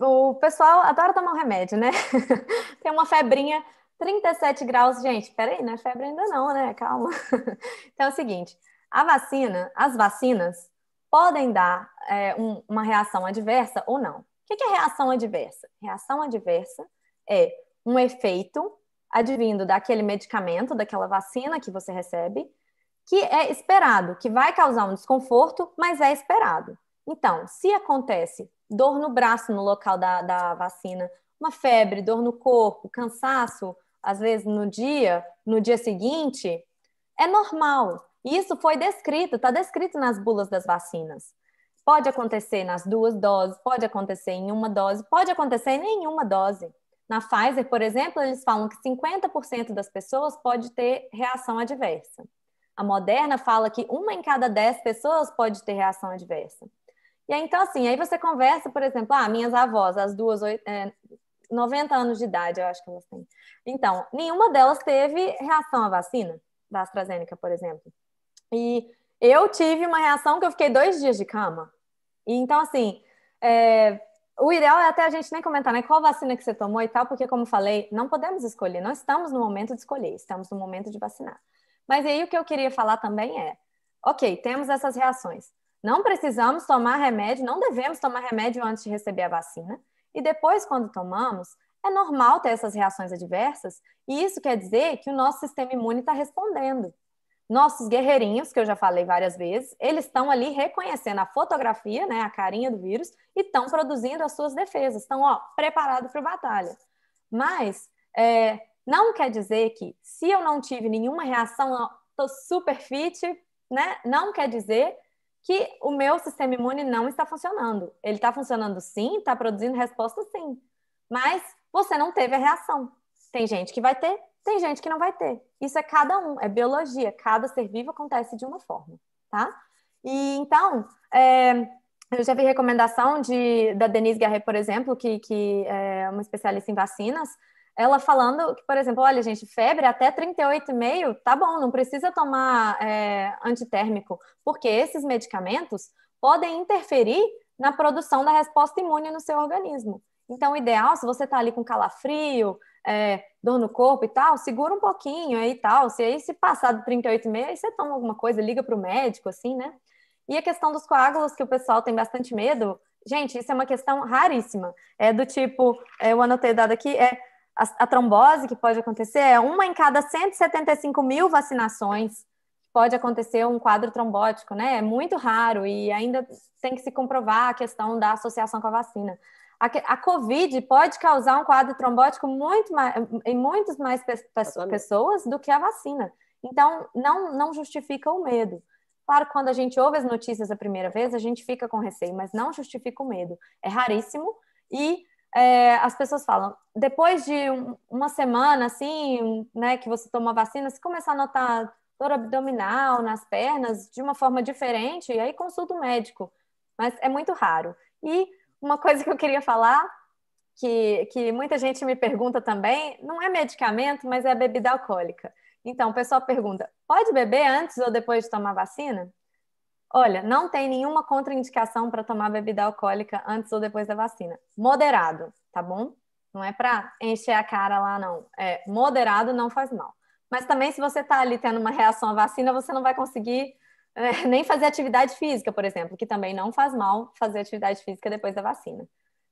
o pessoal adora tomar um remédio, né? (laughs) Tem uma febrinha, 37 graus, gente, peraí, não é febre ainda não, né? Calma. (laughs) Então é o seguinte, a vacina, as vacinas podem dar é, um, uma reação adversa ou não. O que é reação adversa? Reação adversa é um efeito advindo daquele medicamento, daquela vacina que você recebe, que é esperado, que vai causar um desconforto, mas é esperado. Então, se acontece dor no braço no local da, da vacina, uma febre, dor no corpo, cansaço, às vezes no dia, no dia seguinte, é normal. Isso foi descrito, está descrito nas bulas das vacinas. Pode acontecer nas duas doses, pode acontecer em uma dose, pode acontecer em nenhuma dose. Na Pfizer, por exemplo, eles falam que 50% das pessoas pode ter reação adversa. A Moderna fala que uma em cada dez pessoas pode ter reação adversa. E aí, então, assim, aí você conversa, por exemplo, ah, minhas avós, as duas, é, 90 anos de idade, eu acho que elas têm. Então, nenhuma delas teve reação à vacina, da AstraZeneca, por exemplo. E eu tive uma reação que eu fiquei dois dias de cama. E, então, assim, é, o ideal é até a gente nem comentar, né? Qual vacina que você tomou e tal, porque, como falei, não podemos escolher, não estamos no momento de escolher, estamos no momento de vacinar. Mas aí o que eu queria falar também é: ok, temos essas reações. Não precisamos tomar remédio, não devemos tomar remédio antes de receber a vacina. E depois, quando tomamos, é normal ter essas reações adversas, e isso quer dizer que o nosso sistema imune está respondendo. Nossos guerreirinhos, que eu já falei várias vezes, eles estão ali reconhecendo a fotografia, né, a carinha do vírus, e estão produzindo as suas defesas, estão preparados para a batalha. Mas é, não quer dizer que, se eu não tive nenhuma reação, estou super fit, né, não quer dizer que o meu sistema imune não está funcionando. Ele está funcionando sim, está produzindo resposta sim, mas você não teve a reação. Tem gente que vai ter, tem gente que não vai ter. Isso é cada um, é biologia. Cada ser vivo acontece de uma forma, tá? E então, é, eu já vi recomendação de, da Denise Garret, por exemplo, que, que é, é uma especialista em vacinas, ela falando que, por exemplo, olha, gente, febre até 38,5, tá bom, não precisa tomar é, antitérmico, porque esses medicamentos podem interferir na produção da resposta imune no seu organismo. Então, o ideal, se você está ali com calafrio, é, dor no corpo e tal, segura um pouquinho aí e tal. Se aí se passar de 38 meses você toma alguma coisa, liga para o médico, assim, né? E a questão dos coágulos, que o pessoal tem bastante medo, gente, isso é uma questão raríssima. É do tipo, é, eu anotei dado aqui, é a, a, trombose que pode acontecer é uma em cada 175 mil vacinações pode acontecer um quadro trombótico, né? É muito raro e ainda tem que se comprovar a questão da associação com a vacina. A, a Covid pode causar um quadro trombótico muito mais, em muitas mais pe pessoas do que a vacina. Então, não, não justifica o medo. Claro, quando a gente ouve as notícias a primeira vez, a gente fica com receio, mas não justifica o medo. É raríssimo e é, as pessoas falam, depois de um, uma semana, assim, né, que você toma a vacina, se começar a notar dor abdominal nas pernas de uma forma diferente, aí consulta o médico. Mas é muito raro. E uma coisa que eu queria falar, que, que muita gente me pergunta também, não é medicamento, mas é bebida alcoólica. Então, o pessoal pergunta: pode beber antes ou depois de tomar vacina? Olha, não tem nenhuma contraindicação para tomar bebida alcoólica antes ou depois da vacina. Moderado, tá bom? Não é para encher a cara lá, não. É moderado, não faz mal. Mas também, se você está ali tendo uma reação à vacina, você não vai conseguir (laughs) nem fazer atividade física, por exemplo, que também não faz mal fazer atividade física depois da vacina.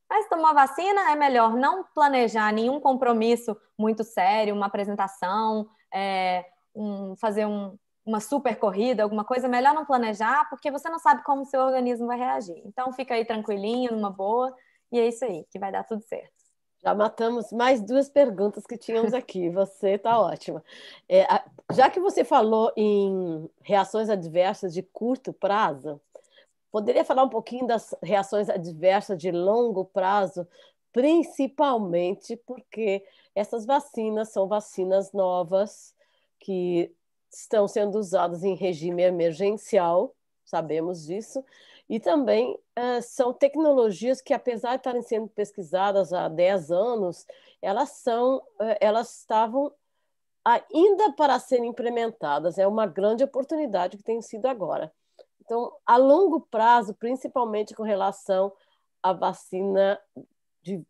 Mas tomou vacina, é melhor não planejar nenhum compromisso muito sério, uma apresentação, é, um, fazer um, uma super corrida, alguma coisa, melhor não planejar, porque você não sabe como o seu organismo vai reagir. Então, fica aí tranquilinho, numa boa, e é isso aí, que vai dar tudo certo. Já matamos mais duas perguntas que tínhamos aqui. Você está (laughs) ótima. É, já que você falou em reações adversas de curto prazo, poderia falar um pouquinho das reações adversas de longo prazo, principalmente porque essas vacinas são vacinas novas que estão sendo usadas em regime emergencial, sabemos disso, e também uh, são tecnologias que, apesar de estarem sendo pesquisadas há 10 anos, elas, são, uh, elas estavam ainda para serem implementadas. É uma grande oportunidade que tem sido agora. Então, a longo prazo, principalmente com relação à vacina de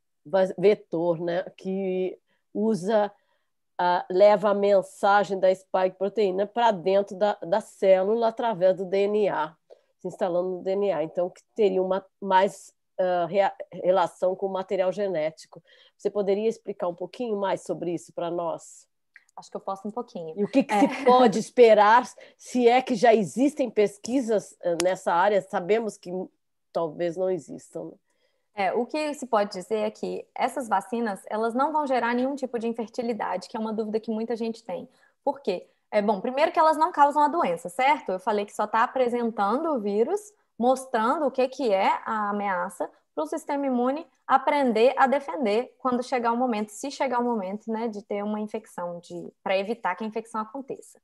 vetor, né, que usa Uh, leva a mensagem da spike proteína para dentro da, da célula através do DNA se instalando no DNA, então que teria uma mais uh, rea, relação com o material genético. Você poderia explicar um pouquinho mais sobre isso para nós? Acho que eu posso um pouquinho. E o que, que é. se (laughs) pode esperar, se é que já existem pesquisas ah, nessa área? Sabemos que talvez não existam. Né? É, o que se pode dizer é que essas vacinas elas não vão gerar nenhum tipo de infertilidade, que é uma dúvida que muita gente tem. Por quê? É bom, primeiro que elas não causam a doença, certo? Eu falei que só está apresentando o vírus, mostrando o que, que é a ameaça para o sistema imune aprender a defender quando chegar o momento, se chegar o momento, né, de ter uma infecção, de para evitar que a infecção aconteça.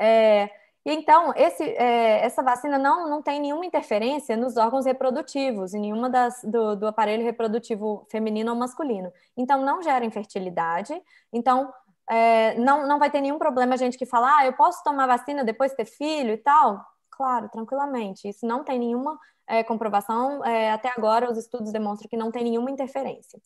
É, e então, esse, é, essa vacina não, não tem nenhuma interferência nos órgãos reprodutivos, em nenhuma das, do, do aparelho reprodutivo feminino ou masculino. Então, não gera infertilidade. Então, é, não, não vai ter nenhum problema a gente que fala, ah, eu posso tomar vacina depois de ter filho e tal? Claro, tranquilamente. Isso não tem nenhuma é, comprovação. É, até agora, os estudos demonstram que não tem nenhuma interferência.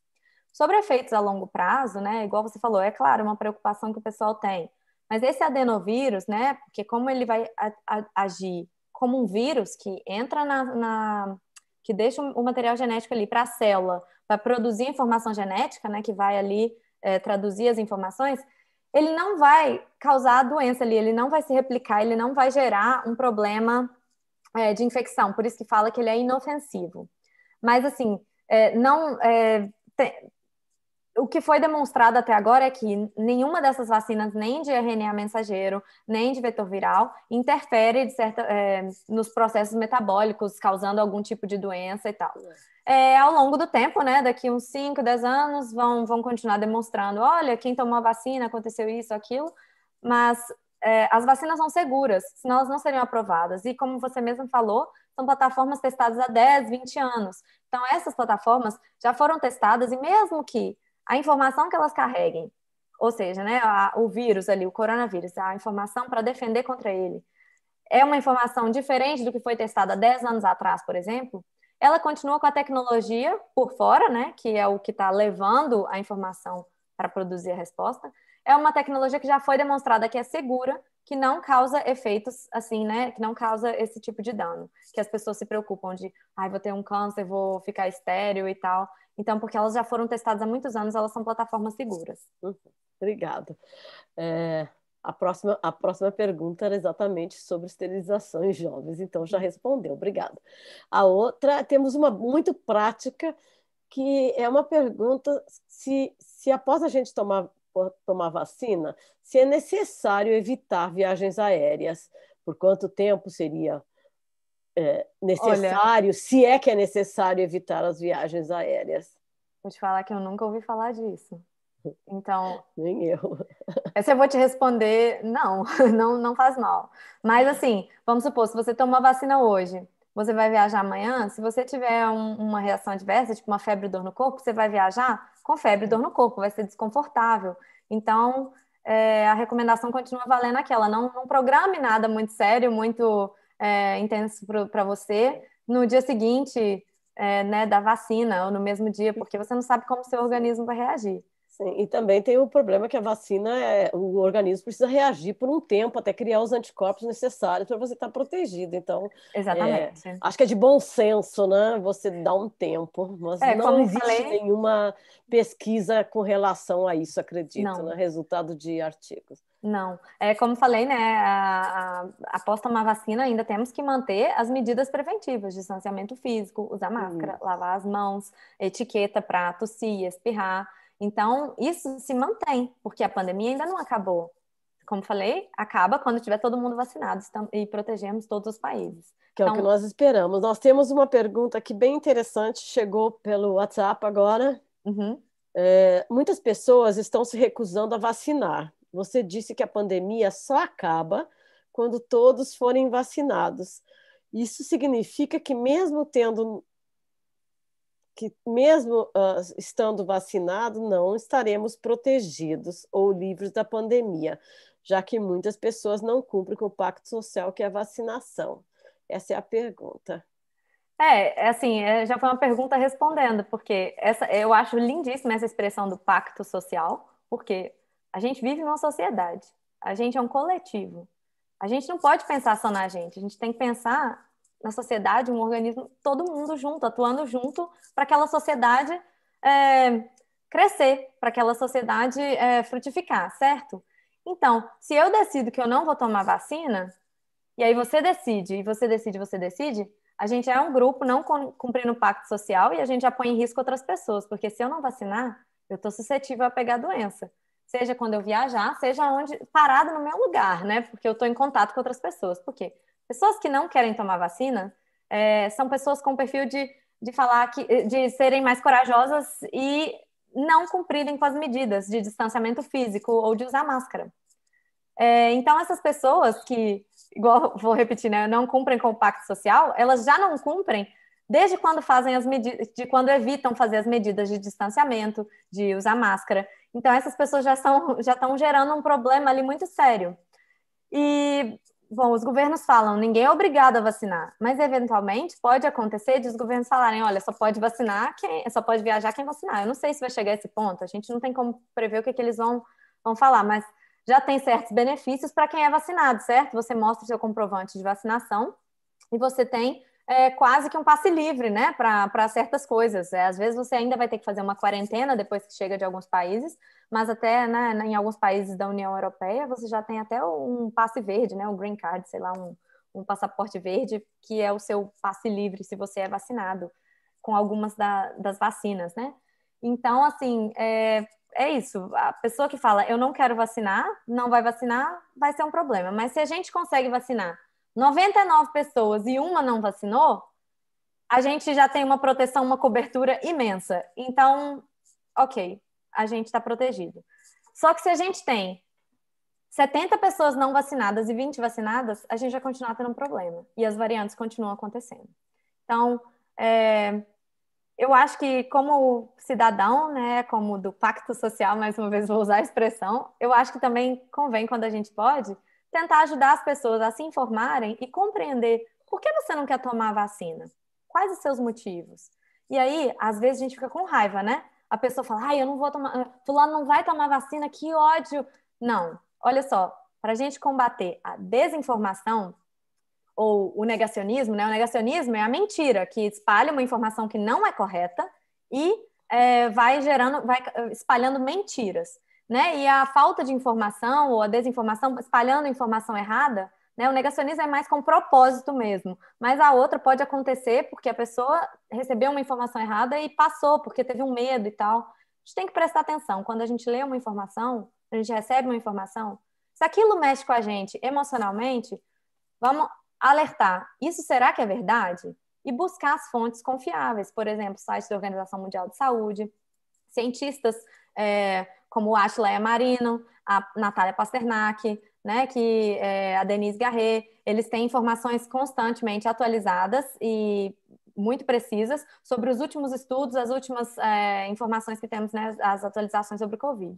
Sobre efeitos a longo prazo, né? Igual você falou, é claro, uma preocupação que o pessoal tem. Mas esse adenovírus, né? Porque como ele vai a, a, agir como um vírus que entra na, na que deixa o material genético ali para a célula, para produzir informação genética, né? Que vai ali é, traduzir as informações, ele não vai causar a doença ali, ele não vai se replicar, ele não vai gerar um problema é, de infecção. Por isso que fala que ele é inofensivo. Mas, assim, é, não. É, o que foi demonstrado até agora é que nenhuma dessas vacinas, nem de RNA mensageiro, nem de vetor viral, interfere certa, é, nos processos metabólicos, causando algum tipo de doença e tal. É, é ao longo do tempo, né, daqui uns 5, 10 anos, vão, vão continuar demonstrando: olha, quem tomou a vacina aconteceu isso, aquilo, mas é, as vacinas são seguras, senão elas não seriam aprovadas. E como você mesmo falou, são plataformas testadas há 10, 20 anos. Então, essas plataformas já foram testadas e mesmo que a informação que elas carreguem, ou seja, né, a, o vírus ali, o coronavírus, a informação para defender contra ele, é uma informação diferente do que foi testada 10 anos atrás, por exemplo, ela continua com a tecnologia por fora, né, que é o que está levando a informação para produzir a resposta. É uma tecnologia que já foi demonstrada que é segura, que não causa efeitos assim, né, que não causa esse tipo de dano, que as pessoas se preocupam de, ai, ah, vou ter um câncer, vou ficar estéreo e tal. Então, porque elas já foram testadas há muitos anos, elas são plataformas seguras. Uhum. Obrigada. É, a, próxima, a próxima pergunta era exatamente sobre esterilização em jovens, então já respondeu, obrigada. A outra, temos uma muito prática, que é uma pergunta se, se após a gente tomar, tomar vacina, se é necessário evitar viagens aéreas, por quanto tempo seria é, necessário, Olha, se é que é necessário evitar as viagens aéreas. Vou te falar que eu nunca ouvi falar disso. Então. Nem eu. Essa eu vou te responder, não, (laughs) não, não faz mal. Mas hum. assim, vamos supor, se você tomou a vacina hoje, você vai viajar amanhã, se você tiver um, uma reação adversa, tipo uma febre e dor no corpo, você vai viajar com febre e dor no corpo, vai ser desconfortável. Então, é, a recomendação continua valendo aquela. Não, não programe nada muito sério, muito é, intenso para você. No dia seguinte, é, né, da vacina ou no mesmo dia, porque você não sabe como seu organismo vai reagir. Sim, e também tem o problema que a vacina, é, o organismo precisa reagir por um tempo até criar os anticorpos necessários para você estar tá protegido. Então, Exatamente. É, acho que é de bom senso, né? Você dar um tempo, mas é, não existe falei... nenhuma pesquisa com relação a isso, acredito, no né? Resultado de artigos. Não. É, como falei, né? após tomar vacina, ainda temos que manter as medidas preventivas: distanciamento físico, usar máscara, uhum. lavar as mãos, etiqueta para tossir, espirrar. Então, isso se mantém, porque a pandemia ainda não acabou. Como falei, acaba quando tiver todo mundo vacinado e protegemos todos os países. Que então, é o que então nós esperamos. Nós temos uma pergunta aqui bem interessante, chegou pelo WhatsApp agora. Uhum. É, muitas pessoas estão se recusando a vacinar você disse que a pandemia só acaba quando todos forem vacinados. Isso significa que mesmo tendo que mesmo uh, estando vacinado, não estaremos protegidos ou livres da pandemia, já que muitas pessoas não cumprem com o pacto social que é a vacinação. Essa é a pergunta. É, é assim, é, já foi uma pergunta respondendo, porque essa, eu acho lindíssima essa expressão do pacto social, porque a gente vive numa sociedade, a gente é um coletivo. A gente não pode pensar só na gente, a gente tem que pensar na sociedade, um organismo, todo mundo junto, atuando junto para aquela sociedade é, crescer, para aquela sociedade é, frutificar, certo? Então, se eu decido que eu não vou tomar vacina, e aí você decide, e você decide, você decide, a gente é um grupo não cumprindo o pacto social e a gente já põe em risco outras pessoas, porque se eu não vacinar, eu estou suscetível a pegar a doença seja quando eu viajar, seja onde parado no meu lugar, né? Porque eu estou em contato com outras pessoas. Por quê? Pessoas que não querem tomar vacina é, são pessoas com perfil de, de falar que de serem mais corajosas e não cumprirem com as medidas de distanciamento físico ou de usar máscara. É, então essas pessoas que, igual vou repetir, né, não cumprem com o pacto social, elas já não cumprem desde quando fazem as medidas, de quando evitam fazer as medidas de distanciamento, de usar máscara, então, essas pessoas já, estão já estão gerando um problema ali muito sério. E, bom, os governos falam, ninguém é obrigado a vacinar, mas eventualmente pode acontecer de os governos falarem, olha, só pode vacinar quem, só pode viajar quem vacinar. Eu não sei se vai chegar a esse ponto, a gente não tem como prever o que, é que eles vão, vão falar, mas já tem certos benefícios para quem é vacinado, certo? Você mostra o seu comprovante de vacinação e você tem é, quase que um passe livre, né, para certas coisas. É, às vezes você ainda vai ter que fazer uma quarentena depois que chega de alguns países, mas até né, em alguns países da União Europeia você já tem até um passe verde, né, um green card, sei lá, um, um passaporte verde, que é o seu passe livre se você é vacinado com algumas da, das vacinas, né? Então, assim, é, é isso. A pessoa que fala, eu não quero vacinar, não vai vacinar, vai ser um problema. Mas se a gente consegue vacinar 99 pessoas e uma não vacinou, a gente já tem uma proteção, uma cobertura imensa. Então, ok, a gente está protegido. Só que se a gente tem 70 pessoas não vacinadas e 20 vacinadas, a gente vai continuar tendo um problema. E as variantes continuam acontecendo. Então, é, eu acho que como cidadão, né, como do pacto social, mais uma vez vou usar a expressão, eu acho que também convém, quando a gente pode, tentar ajudar as pessoas a se informarem e compreender por que você não quer tomar a vacina, quais os seus motivos. E aí, às vezes, a gente fica com raiva, né? A pessoa fala, ai, eu não vou tomar, eh, fulano não vai tomar vacina, que ódio. Não, olha só, para a gente combater a desinformação ou o negacionismo, né? O negacionismo é a mentira que espalha uma informação que não é correta e é, vai gerando, vai eh, espalhando mentiras né? E a falta de informação ou a desinformação, espalhando informação errada, né? O negacionismo é mais com propósito mesmo. Mas a outra pode acontecer porque a pessoa recebeu uma informação errada e passou, porque teve um medo e tal. A gente tem que prestar atenção. Quando a gente lê uma informação, a gente recebe uma informação, se aquilo mexe com a gente emocionalmente, vamos alertar. Isso será que é verdade? E buscar as fontes confiáveis, por exemplo, sites da Organização Mundial de Saúde, cientistas é, como a Atleia Marino, a Natália Pasternak, né, que é, a Denise Garret, eles têm informações constantemente atualizadas e muito precisas sobre os últimos estudos, as últimas é, informações que temos, né, as atualizações sobre o Covid.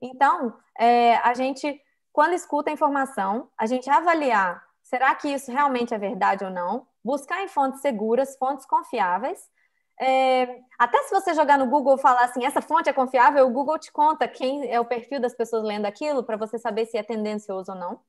Então, é, a gente, quando escuta a informação, a gente avaliar será que isso realmente é verdade ou não, buscar em fontes seguras, fontes confiáveis, é, até se você jogar no Google e falar assim, essa fonte é confiável, o Google te conta quem é o perfil das pessoas lendo aquilo para você saber se é tendencioso ou não.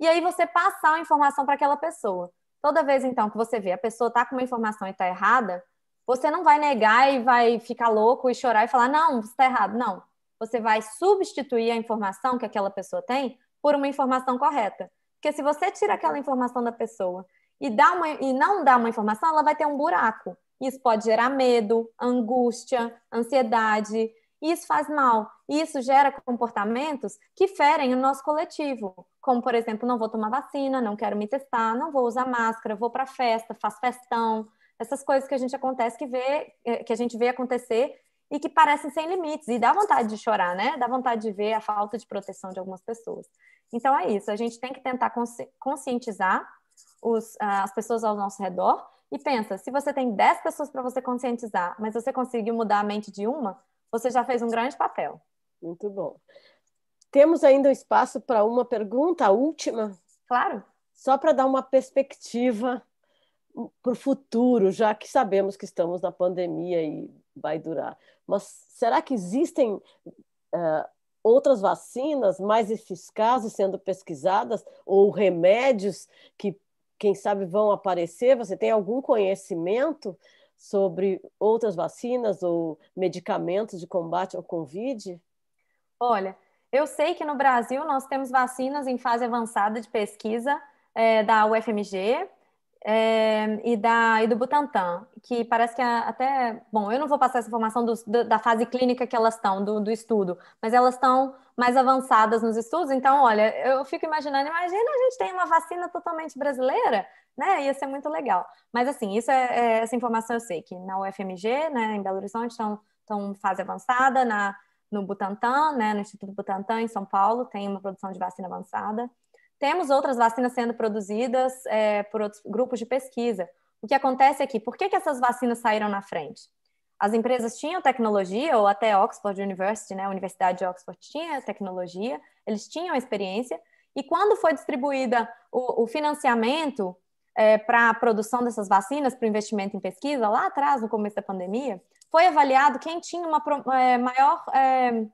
E aí você passar a informação para aquela pessoa. Toda vez então que você vê a pessoa está com uma informação e está errada, você não vai negar e vai ficar louco e chorar e falar não, você está errado. Não, você vai substituir a informação que aquela pessoa tem por uma informação correta. Porque se você tira aquela informação da pessoa e, dá uma, e não dá uma informação, ela vai ter um buraco. Isso pode gerar medo, angústia, ansiedade. Isso faz mal. Isso gera comportamentos que ferem o nosso coletivo, como por exemplo, não vou tomar vacina, não quero me testar, não vou usar máscara, vou para festa, faço festão, essas coisas que a gente acontece que vê, eh, que a gente vê acontecer e que parecem sem limites e dá vontade de chorar, né? Dá vontade de ver a falta de proteção de algumas pessoas. Então é isso, a gente tem que tentar conscientizar os, ah, as pessoas ao nosso redor, e pensa, se você tem 10 pessoas para você conscientizar, mas você conseguiu mudar a mente de uma, você já fez um grande papel. Muito bom. Temos ainda um espaço para uma pergunta, a última? Claro. Só para dar uma perspectiva para o futuro, já que sabemos que estamos na pandemia e vai durar. Mas será que existem uh, outras vacinas mais eficazes sendo pesquisadas ou remédios que quem sabe vão aparecer? Você tem algum conhecimento sobre outras vacinas ou medicamentos de combate ao Covid? Olha, eu sei que no Brasil nós temos vacinas em fase avançada de pesquisa é, da UFMG, é, e, da, e do Butantan, que parece que até. Bom, eu não vou passar essa informação do, da, fase clínica que elas estão, do, do estudo, mas elas estão mais avançadas nos estudos. Então, olha, eu fico imaginando, imagina a gente tem uma vacina totalmente brasileira, né? Ia ser muito legal. Mas assim, isso é, é essa informação eu sei que na UFMG, né, em Belo Horizonte, estão estão fase avançada, na no Butantan, né, no Instituto Butantan em São Paulo, tem uma produção de vacina avançada. Temos outras vacinas sendo produzidas é, por outros grupos de pesquisa. O que acontece aqui? por que, que essas vacinas saíram na frente? as empresas tinham tecnologia, ou até Oxford University, né, a Universidade de Oxford tinha tecnologia, eles tinham experiência, e quando foi distribuída o, o financiamento é, para a produção dessas vacinas, para o investimento em pesquisa, lá atrás, no começo da pandemia, foi avaliado quem tinha uma é, maior é,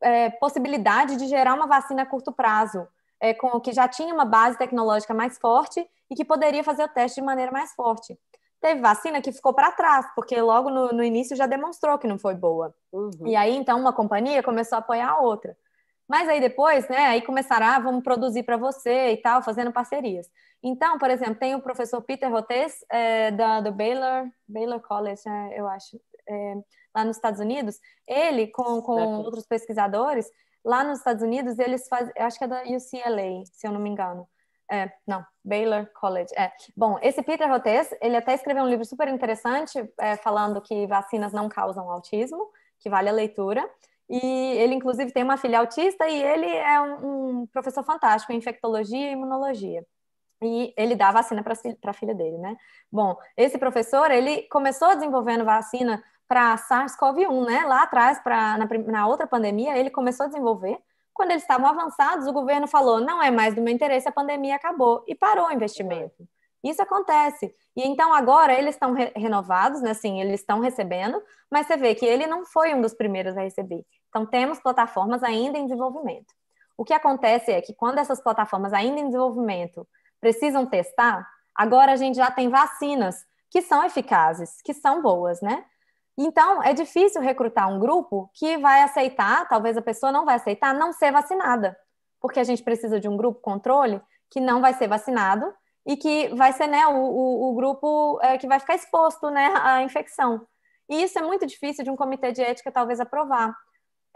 é, possibilidade de gerar uma vacina a curto prazo, é, com que já tinha uma base tecnológica mais forte e que poderia fazer o teste de maneira mais forte. Teve vacina que ficou para trás, porque logo no, no, início já demonstrou que não foi boa. Uhum. E aí, então, uma companhia começou a apoiar a outra. Mas aí depois, né, aí começará, ah, vamos produzir para você e tal, fazendo parcerias. Então, por exemplo, tem o professor Peter Rotes, é, da, do Baylor, Baylor College, né, eu acho, é, lá nos Estados Unidos. Ele, com, com outros pesquisadores, lá nos Estados Unidos, eles fazem, acho que é da UCLA, se eu não me engano. É, não, Baylor College. É. Bom, esse Peter Rotes, ele até escreveu um livro super interessante é, falando que vacinas não causam autismo, que vale a leitura. E ele, inclusive, tem uma filha autista e ele é um, um professor fantástico em infectologia e imunologia. E ele dá vacina para a filha dele, né? Bom, esse professor, ele começou desenvolvendo vacina para SARS-CoV-1, né? Lá atrás, pra, na, na outra pandemia, ele começou a desenvolver quando eles estavam avançados, o governo falou: não é mais do meu interesse, a pandemia acabou e parou o investimento. Isso acontece. E então agora eles estão re renovados, né? Sim, eles estão recebendo, mas você vê que ele não foi um dos primeiros a receber. Então temos plataformas ainda em desenvolvimento. O que acontece é que quando essas plataformas ainda em desenvolvimento precisam testar, agora a gente já tem vacinas que são eficazes, que são boas, né? Então, é difícil recrutar um grupo que vai aceitar, talvez a pessoa não vai aceitar, não ser vacinada, porque a gente precisa de um grupo controle que não vai ser vacinado e que vai ser né, o, o, o grupo é, que vai ficar exposto né, à infecção. E isso é muito difícil de um comitê de ética talvez aprovar,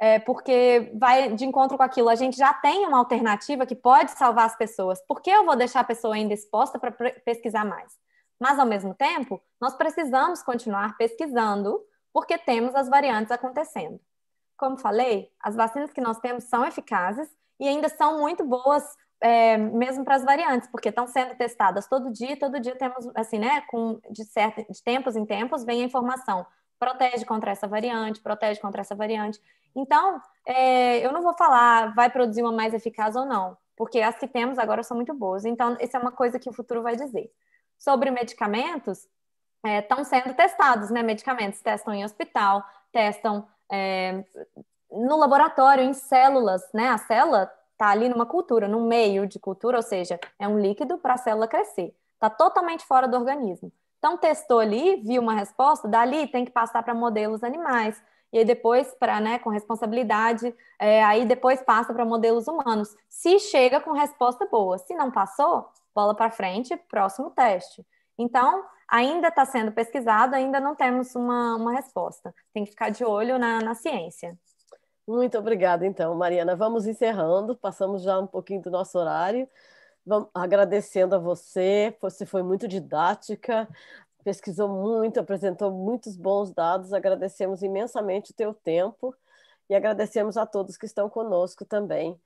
é, porque vai de encontro com aquilo. A gente já tem uma alternativa que pode salvar as pessoas. Por que eu vou deixar a pessoa ainda exposta para pesquisar mais? Mas, ao mesmo tempo, nós precisamos continuar pesquisando porque temos as variantes acontecendo. Como falei, as vacinas que nós temos são eficazes e ainda são muito boas é, mesmo para as variantes, porque estão sendo testadas todo dia, todo dia temos, assim, né, com, de, certo, de tempos em tempos vem a informação, protege contra essa variante, protege contra essa variante. Então, é, eu não vou falar vai produzir uma mais eficaz ou não, porque as que temos agora são muito boas. Então, isso é uma coisa que o futuro vai dizer. Sobre medicamentos, estão é, sendo testados, né? Medicamentos testam em hospital, testam é, no laboratório, em células, né? A célula está ali numa cultura, num meio de cultura, ou seja, é um líquido para a célula crescer. Está totalmente fora do organismo. Então, testou ali, viu uma resposta, dali tem que passar para modelos animais, e aí depois para né, com responsabilidade, é, aí depois passa para modelos humanos. Se chega com resposta boa, se não passou, bola para frente, próximo teste. Então, ainda está sendo pesquisado, ainda não temos uma, uma resposta. Tem que ficar de olho na, na ciência. Muito obrigada, então, Mariana. Vamos encerrando, passamos já um pouquinho do nosso horário. Vamos, agradecendo a você, você foi muito didática, pesquisou muito, apresentou muitos bons dados. Agradecemos imensamente o teu tempo e agradecemos a todos que estão conosco também.